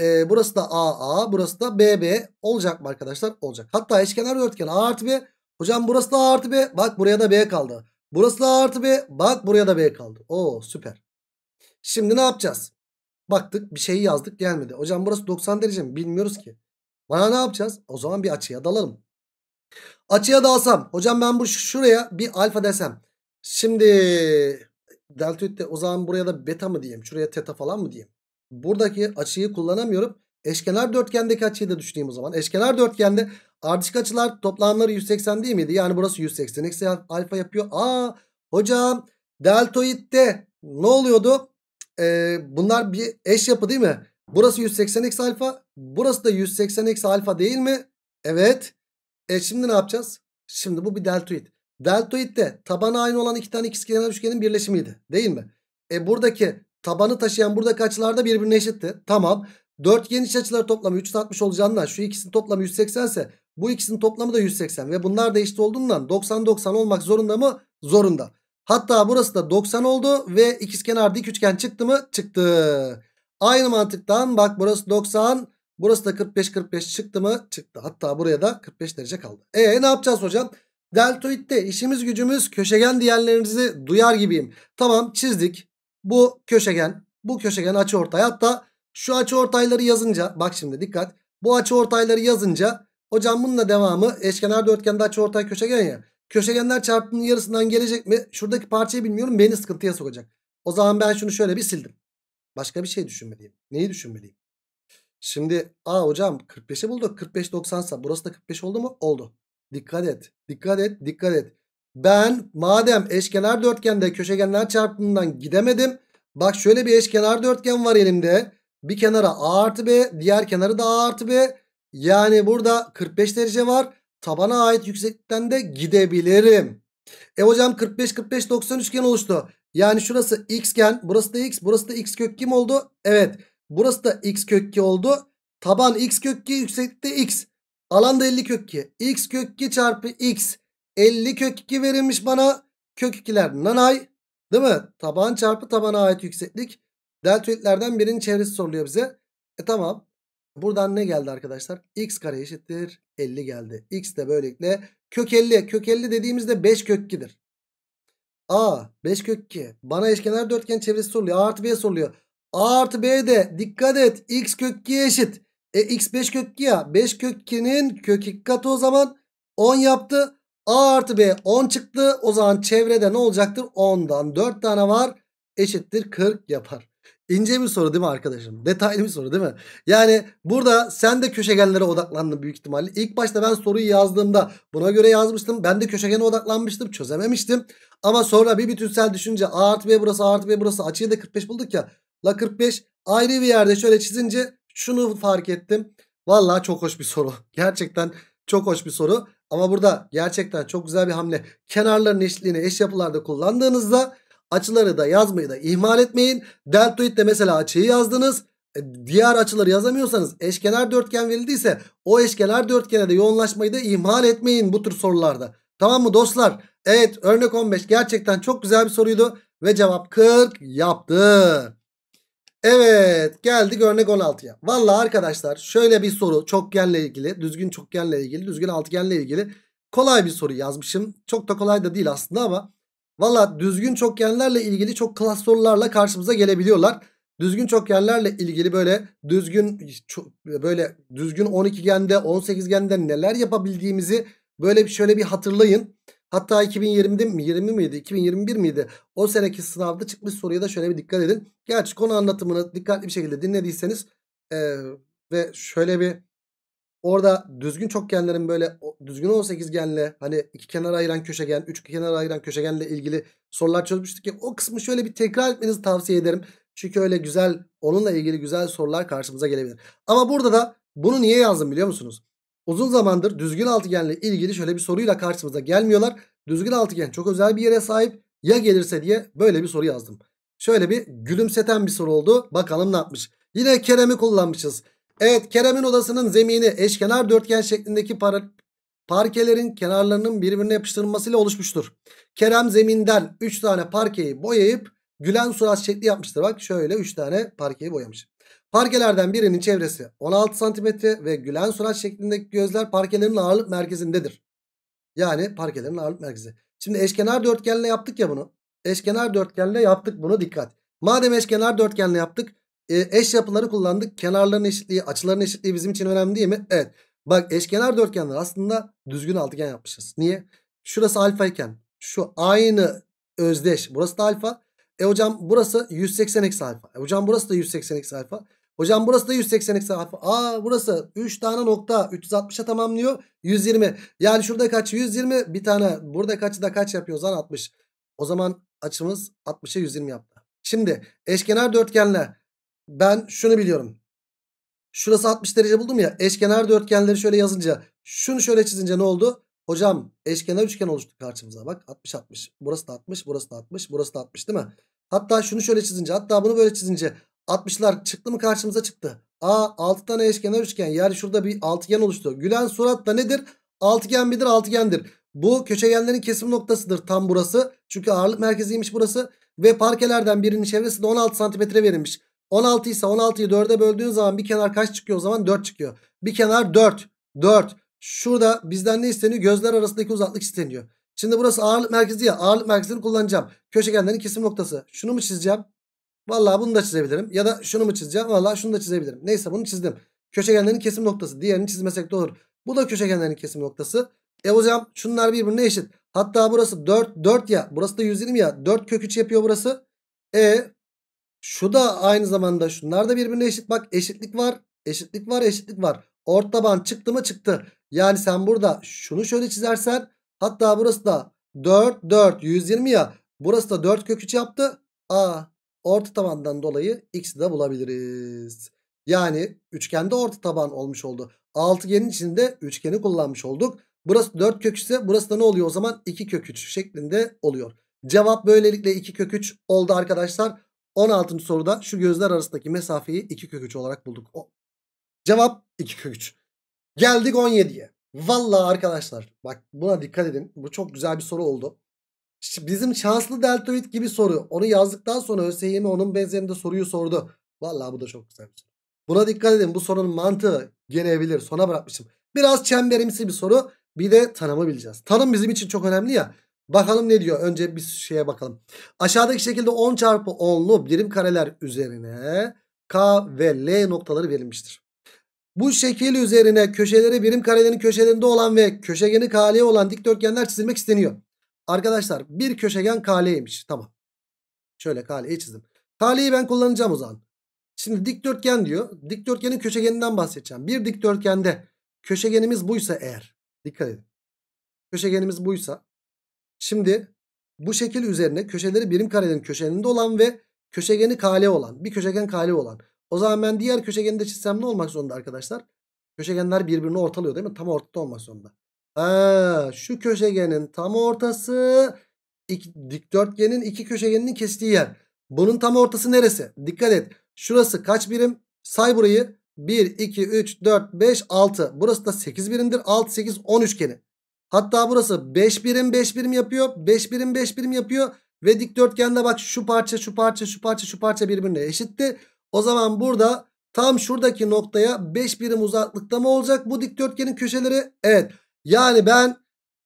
Speaker 1: Ee, burası da AA, burası da BB olacak mı arkadaşlar? Olacak. Hatta eşkenar dörtgen A artı B. Hocam burası da A artı B. Bak buraya da B kaldı. Burası da artı B. Bak buraya da B kaldı. Oo süper. Şimdi ne yapacağız? Baktık bir şeyi yazdık gelmedi. Hocam burası 90 derece mi? Bilmiyoruz ki. Bana ne yapacağız? O zaman bir açıya dalalım. Açıya dalsam. Hocam ben bu şuraya bir alfa desem. Şimdi deltoid de o zaman buraya da beta mı diyeyim? Şuraya teta falan mı diyeyim? Buradaki açıyı kullanamıyorum. Eşkenar dörtgendeki açıyı da düşüneyim o zaman. Eşkenar dörtgende Ardışık açılar toplamları 180 değil miydi? Yani burası 180 eksi alfa yapıyor. Aa hocam deltoidde ne oluyordu? Ee, bunlar bir eş yapı değil mi? Burası 180 eksi alfa. Burası da 180 eksi alfa değil mi? Evet. E şimdi ne yapacağız? Şimdi bu bir deltoid. Deltoid tabanı aynı olan iki tane ikizkenar üçgenin birleşimiydi. Değil mi? E buradaki tabanı taşıyan buradaki açılar birbirine eşitti. Tamam. 4 geniş açılar toplamı 360 olacağından şu ikisinin toplamı 180 ise bu ikisinin toplamı da 180 ve bunlar da eşit olduğundan 90-90 olmak zorunda mı? Zorunda. Hatta burası da 90 oldu ve ikizkenar dik üçgen çıktı mı? Çıktı. Aynı mantıktan bak burası 90 burası da 45-45 çıktı mı? Çıktı. Hatta buraya da 45 derece kaldı. E ne yapacağız hocam? Deltoid'de işimiz gücümüz köşegen diyenlerinizi duyar gibiyim. Tamam çizdik. Bu köşegen bu köşegen açı ortaya. hatta şu açı ortayları yazınca bak şimdi dikkat. Bu açı ortayları yazınca hocam bunun da devamı eşkenar dörtgende açı ortay köşegen ya. Köşegenler çarpımının yarısından gelecek mi? Şuradaki parçayı bilmiyorum beni sıkıntıya sokacak. O zaman ben şunu şöyle bir sildim. Başka bir şey düşünmeliyim. Neyi düşünmeliyim? Şimdi a hocam 45'i bulduk. 45 90 sa burası da 45 oldu mu? Oldu. Dikkat et. Dikkat et. Dikkat et. Ben madem eşkenar dörtgende köşegenler çarpımından gidemedim. Bak şöyle bir eşkenar dörtgen var elimde. Bir kenara A artı B diğer kenarı da A artı B. Yani burada 45 derece var. Tabana ait yükseklikten de gidebilirim. E hocam 45 45 90 üçgen oluştu. Yani şurası xken burası da x burası da x kök kim oldu? Evet burası da x kök 2 oldu. Taban x kök 2 yükseklikte x. Alan da 50 kök 2. x kök 2 çarpı x. 50 kök 2 verilmiş bana. Kök 2'ler nanay. Değil mi? Taban çarpı tabana ait yükseklik. Deltoidlerden birinin çevresi soruluyor bize. E tamam. Buradan ne geldi arkadaşlar? X kare eşittir 50 geldi. X de böylelikle kök 50. Kök 50 dediğimizde 5 kök 2'dir. A 5 kök 2. Bana eşkenar dörtgen çevresi soruluyor. A artı B soruluyor. A artı B de dikkat et X kök 2 eşit. E X 5 kök 2 ya. 5 kök 2'nin kök 2 katı o zaman 10 yaptı. A artı B 10 çıktı. O zaman çevrede ne olacaktır? 10'dan 4 tane var. Eşittir 40 yapar. İnce bir soru değil mi arkadaşım? Detaylı bir soru değil mi? Yani burada sen de köşegenlere odaklandın büyük ihtimalle. İlk başta ben soruyu yazdığımda buna göre yazmıştım. Ben de köşegene odaklanmıştım. Çözememiştim. Ama sonra bir bütünsel düşünce A artı B burası A artı B burası. Açıyı da 45 bulduk ya. La 45 ayrı bir yerde şöyle çizince şunu fark ettim. Valla çok hoş bir soru. Gerçekten çok hoş bir soru. Ama burada gerçekten çok güzel bir hamle. Kenarların eşitliğini eş yapılarda kullandığınızda Açıları da yazmayı da ihmal etmeyin. Deltoid mesela açıyı yazdınız. E, diğer açıları yazamıyorsanız eşkenar dörtgen verildiyse o eşkenar dörtgene de yoğunlaşmayı da ihmal etmeyin bu tür sorularda. Tamam mı dostlar? Evet örnek 15 gerçekten çok güzel bir soruydu ve cevap 40 yaptı. Evet geldik örnek 16'ya. Valla arkadaşlar şöyle bir soru çokgenle ilgili düzgün çokgenle ilgili düzgün altıgenle ilgili kolay bir soru yazmışım. Çok da kolay da değil aslında ama Valla düzgün çokgenlerle ilgili çok klas sorularla karşımıza gelebiliyorlar. Düzgün çokgenlerle ilgili böyle düzgün böyle düzgün 12 gende 18 gende neler yapabildiğimizi böyle şöyle bir hatırlayın. Hatta 2020'de mi 20 miydi 2021 miydi o seneki sınavda çıkmış soruya da şöyle bir dikkat edin. Gerçi konu anlatımını dikkatli bir şekilde dinlediyseniz e, ve şöyle bir Orada düzgün çokgenlerin böyle düzgün 18 genle hani iki kenara ayıran köşegen, üç kenara ayıran köşegenle ilgili sorular çözmüştük ya. O kısmı şöyle bir tekrar etmenizi tavsiye ederim. Çünkü öyle güzel onunla ilgili güzel sorular karşımıza gelebilir. Ama burada da bunu niye yazdım biliyor musunuz? Uzun zamandır düzgün altıgenle ilgili şöyle bir soruyla karşımıza gelmiyorlar. Düzgün altıgen çok özel bir yere sahip. Ya gelirse diye böyle bir soru yazdım. Şöyle bir gülümseten bir soru oldu. Bakalım ne yapmış. Yine Kerem'i kullanmışız. Evet Kerem'in odasının zemini eşkenar dörtgen şeklindeki para, parkelerin kenarlarının birbirine yapıştırılmasıyla oluşmuştur. Kerem zeminden 3 tane parkeyi boyayıp gülen surat şekli yapmıştır. Bak şöyle 3 tane parkeyi boyamış. Parkelerden birinin çevresi 16 cm ve gülen surat şeklindeki gözler parkelerin ağırlık merkezindedir. Yani parkelerin ağırlık merkezi. Şimdi eşkenar dörtgenle yaptık ya bunu. Eşkenar dörtgenle yaptık bunu dikkat. Madem eşkenar dörtgenle yaptık e, eş yapıları kullandık. Kenarların eşitliği, açıların eşitliği bizim için önemli değil mi? Evet. Bak eşkenar dörtgenler aslında düzgün altıgen yapmışız. Niye? Şurası alfa iken şu aynı özdeş. Burası da alfa. E hocam burası 180 eksi alfa. E hocam burası da 180 eksi alfa. Hocam burası da 180 eksi alfa. Aa burası 3 tane nokta 360'a tamamlıyor. 120. Yani şurada kaç? 120 bir tane. Burada kaç da kaç yapıyor? Zan 60. O zaman açımız 60'a 120 yaptı. Şimdi eşkenar dörtgenle ben şunu biliyorum. Şurası 60 derece buldum ya. Eşkenar dörtgenleri şöyle yazınca şunu şöyle çizince ne oldu? Hocam eşkenar üçgen oluştu karşımıza. Bak 60 60. Burası da 60, burası da 60, burası da 60 değil mi? Hatta şunu şöyle çizince, hatta bunu böyle çizince 60'lar çıktı mı karşımıza çıktı. Aa 6 tane eşkenar üçgen. Yani şurada bir altıgen oluştu. Gülen surat da nedir? Altıgen midir? Altıgendir. Bu köşegenlerin kesim noktasıdır tam burası. Çünkü ağırlık merkeziymiş burası. Ve parkelerden birinin çevresinde 16 santimetre verilmiş. 16 ise 16'yı 4'e böldüğün zaman bir kenar kaç çıkıyor o zaman 4 çıkıyor. Bir kenar 4. 4. Şurada bizden ne isteniyor? Gözler arasındaki uzaklık isteniyor. Şimdi burası ağırlık merkezi ya. Ağırlık merkezini kullanacağım. Köşegenlerin kesim noktası. Şunu mu çizeceğim? Vallahi bunu da çizebilirim. Ya da şunu mu çizeceğim? Vallahi şunu da çizebilirim. Neyse bunu çizdim. Köşegenlerin kesim noktası. Diğerini çizmesek de olur. Bu da köşegenlerin kesim noktası. E hocam şunlar birbirine eşit. Hatta burası 4 4 ya. Burası da 120 ya. 4 kök 3 yapıyor burası. E şu da aynı zamanda şunlar da birbirine eşit. Bak eşitlik var. Eşitlik var. Eşitlik var. Orta taban çıktı mı çıktı. Yani sen burada şunu şöyle çizersen hatta burası da 4 4 120 ya. Burası da 4 kök 3 yaptı. A orta tabandan dolayı x'i de bulabiliriz. Yani üçgende orta taban olmuş oldu. Altıgenin içinde üçgeni kullanmış olduk. Burası 4 kök 3 ise burası da ne oluyor o zaman? 2 kök 3 şeklinde oluyor. Cevap böylelikle 2 kök 3 oldu arkadaşlar. 16. soruda şu gözler arasındaki mesafeyi 2 kök 3 olarak bulduk. O. Cevap 2 kök 3. Geldik 17'ye. Vallahi arkadaşlar bak buna dikkat edin. Bu çok güzel bir soru oldu. Bizim şanslı deltoid gibi soru. Onu yazdıktan sonra ÖSYM onun benzerinde soruyu sordu. Vallahi bu da çok güzel bir soru. Buna dikkat edin. Bu sorunun mantığı gelebilir. Sona bırakmışım. Biraz çemberimsi bir soru. Bir de tanımı bileceğiz. Tanım bizim için çok önemli ya. Bakalım ne diyor. Önce bir şeye bakalım. Aşağıdaki şekilde 10 çarpı 10'lu birim kareler üzerine K ve L noktaları verilmiştir. Bu şekil üzerine köşeleri birim karelerin köşelerinde olan ve köşegeni KL olan dikdörtgenler çizilmek isteniyor. Arkadaşlar bir köşegen KL'ymiş. Tamam. Şöyle KL'yi çizdim. KL'yi ben kullanacağım o zaman. Şimdi dikdörtgen diyor. Dikdörtgenin köşegeninden bahsedeceğim. Bir dikdörtgende köşegenimiz buysa eğer. Dikkat edin. Köşegenimiz buysa Şimdi bu şekil üzerine köşeleri birim karenin köşelerinde olan ve köşegeni kale olan. Bir köşegen kale olan. O zaman ben diğer köşegeni de çizsem ne olmak zorunda arkadaşlar? Köşegenler birbirini ortalıyor değil mi? Tam ortada olmak zorunda. Ha, şu köşegenin tam ortası iki, dikdörtgenin iki köşegeninin kestiği yer. Bunun tam ortası neresi? Dikkat et. Şurası kaç birim? Say burayı. 1, 2, 3, 4, 5, 6. Burası da 8 birimdir. 6, 8, 10 üçgeni. Hatta burası 5 birim 5 birim yapıyor. 5 birim 5 birim yapıyor. Ve dikdörtgende bak şu parça şu parça şu parça şu parça birbirine eşitti. O zaman burada tam şuradaki noktaya 5 birim uzaklıkta mı olacak bu dikdörtgenin köşeleri? Evet. Yani ben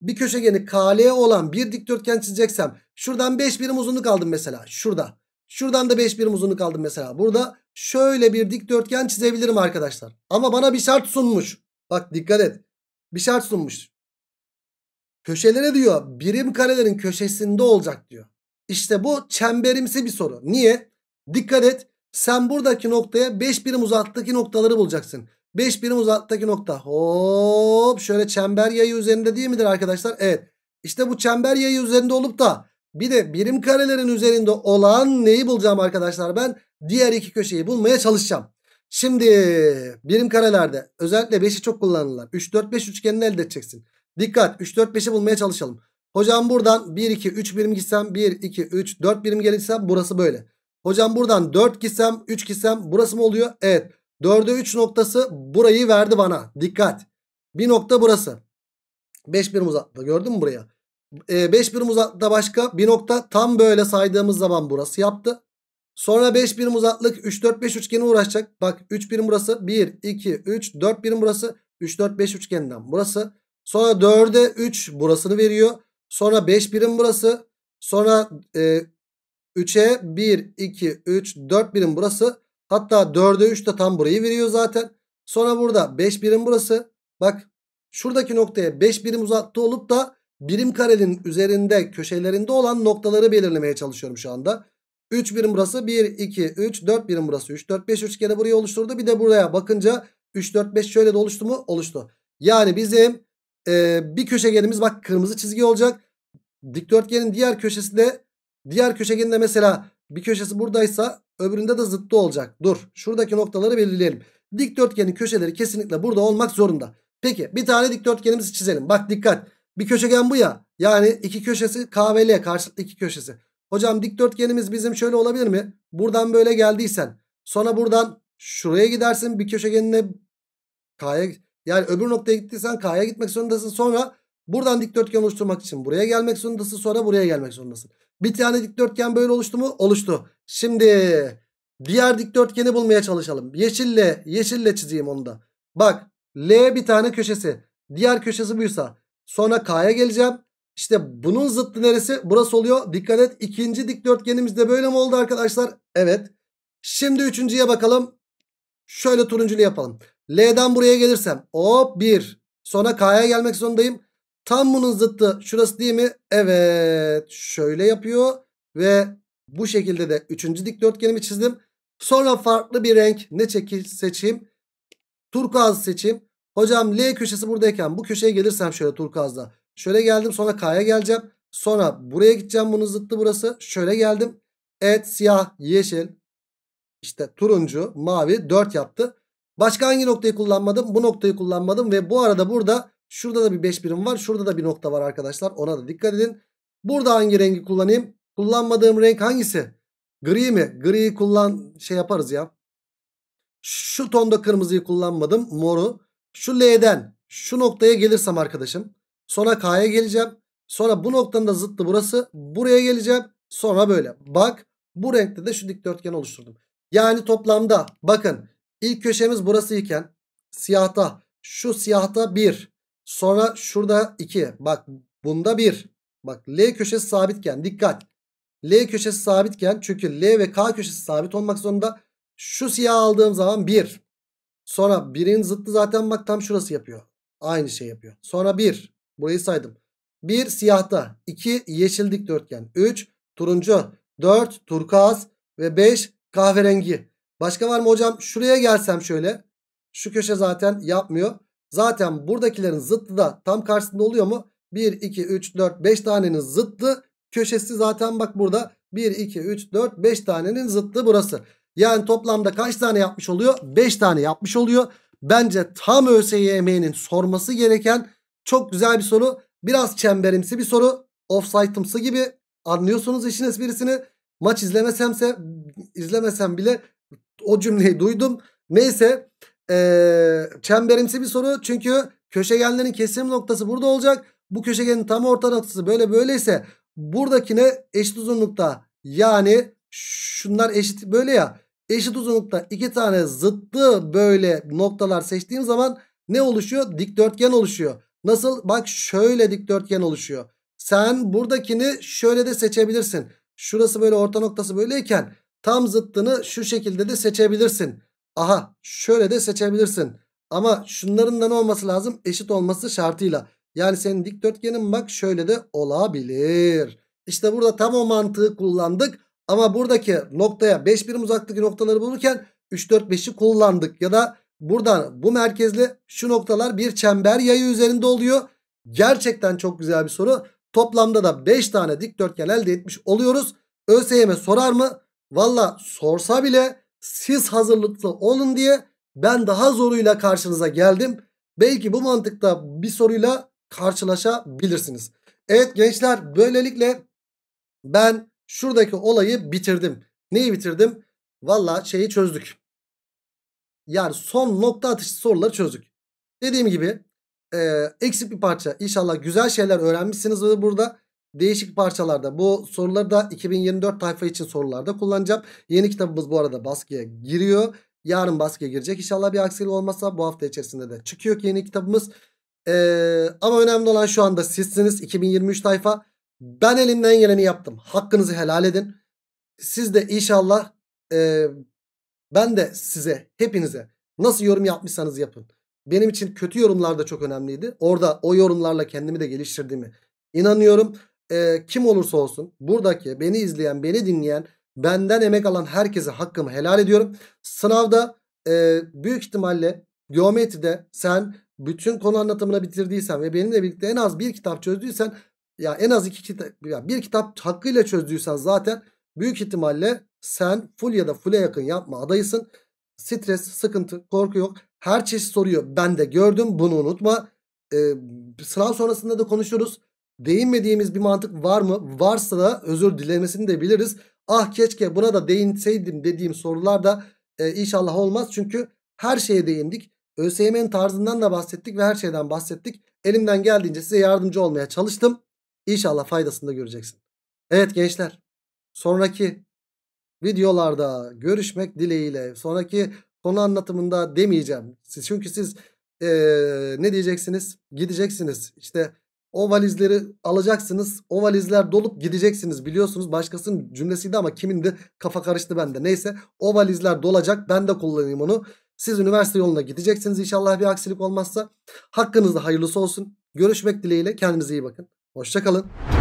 Speaker 1: bir köşegeni KL olan bir dikdörtgen çizeceksem şuradan 5 birim uzunluk aldım mesela şurada. Şuradan da 5 birim uzunluk aldım mesela. Burada şöyle bir dikdörtgen çizebilirim arkadaşlar. Ama bana bir şart sunmuş. Bak dikkat et. Bir şart sunmuş. Köşelere diyor birim karelerin köşesinde olacak diyor. İşte bu çemberimsi bir soru. Niye? Dikkat et. Sen buradaki noktaya 5 birim uzaktaki noktaları bulacaksın. 5 birim uzaktaki nokta. Hop şöyle çember yayı üzerinde değil midir arkadaşlar? Evet. İşte bu çember yayı üzerinde olup da bir de birim karelerin üzerinde olan neyi bulacağım arkadaşlar? Ben diğer iki köşeyi bulmaya çalışacağım. Şimdi birim karelerde özellikle 5'i çok kullanırlar. 3, 4, 5 üçgenini elde edeceksin. Dikkat 3 4 5'i bulmaya çalışalım. Hocam buradan 1 2 3 birim gitsem 1 2 3 4 birim gelirsem burası böyle. Hocam buradan 4 gitsem 3 gitsem burası mı oluyor? Evet. 4'e 3 noktası burayı verdi bana. Dikkat. Bir nokta burası. 5 birim uzakta gördün mü buraya? 5 e, ee, birim uzakta başka bir nokta tam böyle saydığımız zaman burası yaptı. Sonra 5 birim uzaklık 3 4 5 üçgeni uğraşacak. Bak 3 birim burası 1 2 3 4 birim burası 3 4 5 üçgeninden burası. Sonra 4'e 3 burasını veriyor. Sonra 5 birim burası. Sonra e, 3'e 1, 2, 3, 4 birim burası. Hatta 4'e 3 de tam burayı veriyor zaten. Sonra burada 5 birim burası. Bak şuradaki noktaya 5 birim uzakta olup da birim karenin üzerinde köşelerinde olan noktaları belirlemeye çalışıyorum şu anda. 3 birim burası 1, 2, 3, 4 birim burası 3, 4, 5 üçgeni burayı oluşturdu. Bir de buraya bakınca 3, 4, 5 şöyle de oluştu mu? Oluştu. Yani bizim e, bir köşegenimiz bak kırmızı çizgi olacak. Dikdörtgenin diğer köşesinde, de diğer köşegende mesela bir köşesi buradaysa öbüründe de zıttı olacak. Dur şuradaki noktaları belirleyelim. Dikdörtgenin köşeleri kesinlikle burada olmak zorunda. Peki bir tane dikdörtgenimizi çizelim. Bak dikkat bir köşegen bu ya. Yani iki köşesi KVL ve karşılıklı iki köşesi. Hocam dikdörtgenimiz bizim şöyle olabilir mi? Buradan böyle geldiysen sonra buradan şuraya gidersin bir köşegenine K'ya yani öbür noktaya gittiysen K'ya gitmek zorundasın. Sonra buradan dikdörtgen oluşturmak için buraya gelmek zorundasın. Sonra buraya gelmek zorundasın. Bir tane dikdörtgen böyle oluştu mu? Oluştu. Şimdi diğer dikdörtgeni bulmaya çalışalım. Yeşille, yeşille çizeyim onu da. Bak L bir tane köşesi. Diğer köşesi buysa. Sonra K'ya geleceğim. İşte bunun zıttı neresi? Burası oluyor. Dikkat et. İkinci dikdörtgenimiz de böyle mi oldu arkadaşlar? Evet. Şimdi üçüncüye bakalım. Şöyle turunculu yapalım. L'den buraya gelirsem hop 1. Sonra K'ya gelmek zorundayım. Tam bunun zıttı şurası değil mi? Evet şöyle yapıyor ve bu şekilde de 3. dikdörtgenimi çizdim. Sonra farklı bir renk ne çekil seçeyim? Turkuaz seçeyim. Hocam L köşesi buradayken bu köşeye gelirsem şöyle turkuazla Şöyle geldim sonra K'ya geleceğim. Sonra buraya gideceğim bunun zıttı burası. Şöyle geldim. et siyah yeşil işte turuncu mavi 4 yaptı. Başka hangi noktayı kullanmadım? Bu noktayı kullanmadım ve bu arada burada şurada da bir 5 birim var. Şurada da bir nokta var arkadaşlar. Ona da dikkat edin. Burada hangi rengi kullanayım? Kullanmadığım renk hangisi? Gri mi? Griyi kullan şey yaparız ya. Şu tonda kırmızıyı kullanmadım. Moru. Şu L'den şu noktaya gelirsem arkadaşım. Sonra K'ya geleceğim. Sonra bu noktanın da zıttı burası. Buraya geleceğim. Sonra böyle. Bak bu renkte de şu dikdörtgen oluşturdum. Yani toplamda bakın İlk köşemiz burası iken siyahta şu siyahta 1 sonra şurada 2 bak bunda 1 bak L köşesi sabitken dikkat L köşesi sabitken çünkü L ve K köşesi sabit olmak zorunda şu siyah aldığım zaman 1 sonra birin zıttı zaten bak tam şurası yapıyor aynı şey yapıyor sonra 1 burayı saydım 1 siyahta 2 yeşil dikdörtgen 3 turuncu 4 turkuaz ve 5 kahverengi Başka var mı hocam? Şuraya gelsem şöyle. Şu köşe zaten yapmıyor. Zaten buradakilerin zıttı da tam karşısında oluyor mu? 1, 2, 3, 4, 5 tanenin zıttı. Köşesi zaten bak burada. 1, 2, 3, 4, 5 tanenin zıttı burası. Yani toplamda kaç tane yapmış oluyor? 5 tane yapmış oluyor. Bence tam ÖSYM'nin sorması gereken çok güzel bir soru. Biraz çemberimsi bir soru. Offsite'ımsı gibi anlıyorsunuz işin esprisini. Maç izlemesemse izlemesem bile o cümleyi duydum. Neyse ee, çemberimsi bir soru. Çünkü köşegenlerin kesim noktası burada olacak. Bu köşegenin tam orta noktası böyle böyleyse buradakine eşit uzunlukta yani şunlar eşit böyle ya eşit uzunlukta iki tane zıttı böyle noktalar seçtiğim zaman ne oluşuyor? Dikdörtgen oluşuyor. Nasıl? Bak şöyle dikdörtgen oluşuyor. Sen buradakini şöyle de seçebilirsin. Şurası böyle orta noktası böyleyken Tam zıttını şu şekilde de seçebilirsin. Aha şöyle de seçebilirsin. Ama şunların da ne olması lazım? Eşit olması şartıyla. Yani senin dikdörtgenin bak şöyle de olabilir. İşte burada tam o mantığı kullandık. Ama buradaki noktaya 5 birim uzaklık noktaları bulurken 3 4 5'i kullandık. Ya da buradan bu merkezle şu noktalar bir çember yayı üzerinde oluyor. Gerçekten çok güzel bir soru. Toplamda da 5 tane dikdörtgen elde etmiş oluyoruz. ÖSYM sorar mı? Valla sorsa bile siz hazırlıklı olun diye ben daha zoruyla karşınıza geldim. Belki bu mantıkta bir soruyla karşılaşabilirsiniz. Evet gençler böylelikle ben şuradaki olayı bitirdim. Neyi bitirdim? Valla şeyi çözdük. Yani son nokta atışı soruları çözdük. Dediğim gibi e, eksik bir parça. İnşallah güzel şeyler öğrenmişsiniz burada değişik parçalarda bu soruları da 2024 tayfa için sorularda kullanacağım. Yeni kitabımız bu arada baskıya giriyor. Yarın baskıya girecek. İnşallah bir aksilik olmazsa bu hafta içerisinde de çıkıyor ki yeni kitabımız. Ee, ama önemli olan şu anda sizsiniz 2023 tayfa. Ben elimden geleni yaptım. Hakkınızı helal edin. Siz de inşallah e, ben de size hepinize nasıl yorum yapmışsanız yapın. Benim için kötü yorumlar da çok önemliydi. Orada o yorumlarla kendimi de geliştirdiğimi inanıyorum e, kim olursa olsun buradaki beni izleyen beni dinleyen benden emek alan herkese hakkımı helal ediyorum. Sınavda e, büyük ihtimalle geometride sen bütün konu anlatımını bitirdiysen ve benimle birlikte en az bir kitap çözdüysen ya en az iki kitap ya bir kitap hakkıyla çözdüysen zaten büyük ihtimalle sen full ya da full'e yakın yapma adayısın. Stres, sıkıntı, korku yok. Her çeşit soruyu ben de gördüm. Bunu unutma. Ee, sınav sonrasında da konuşuruz. Değinmediğimiz bir mantık var mı? Varsa da özür dilemesini de biliriz. Ah keşke buna da değinseydim dediğim sorular da e, inşallah olmaz. Çünkü her şeye değindik. ÖSYM'nin tarzından da bahsettik ve her şeyden bahsettik. Elimden geldiğince size yardımcı olmaya çalıştım. İnşallah faydasını da göreceksin. Evet gençler sonraki videolarda görüşmek dileğiyle sonraki konu anlatımında demeyeceğim. Siz, çünkü siz ee, ne diyeceksiniz? Gideceksiniz işte o valizleri alacaksınız. O valizler dolup gideceksiniz. Biliyorsunuz başkasının cümlesiydi ama kimin de kafa karıştı bende. Neyse o valizler dolacak. Ben de kullanayım onu. Siz üniversite yoluna gideceksiniz inşallah bir aksilik olmazsa. Hakkınızda hayırlısı olsun. Görüşmek dileğiyle kendinize iyi bakın. Hoşçakalın.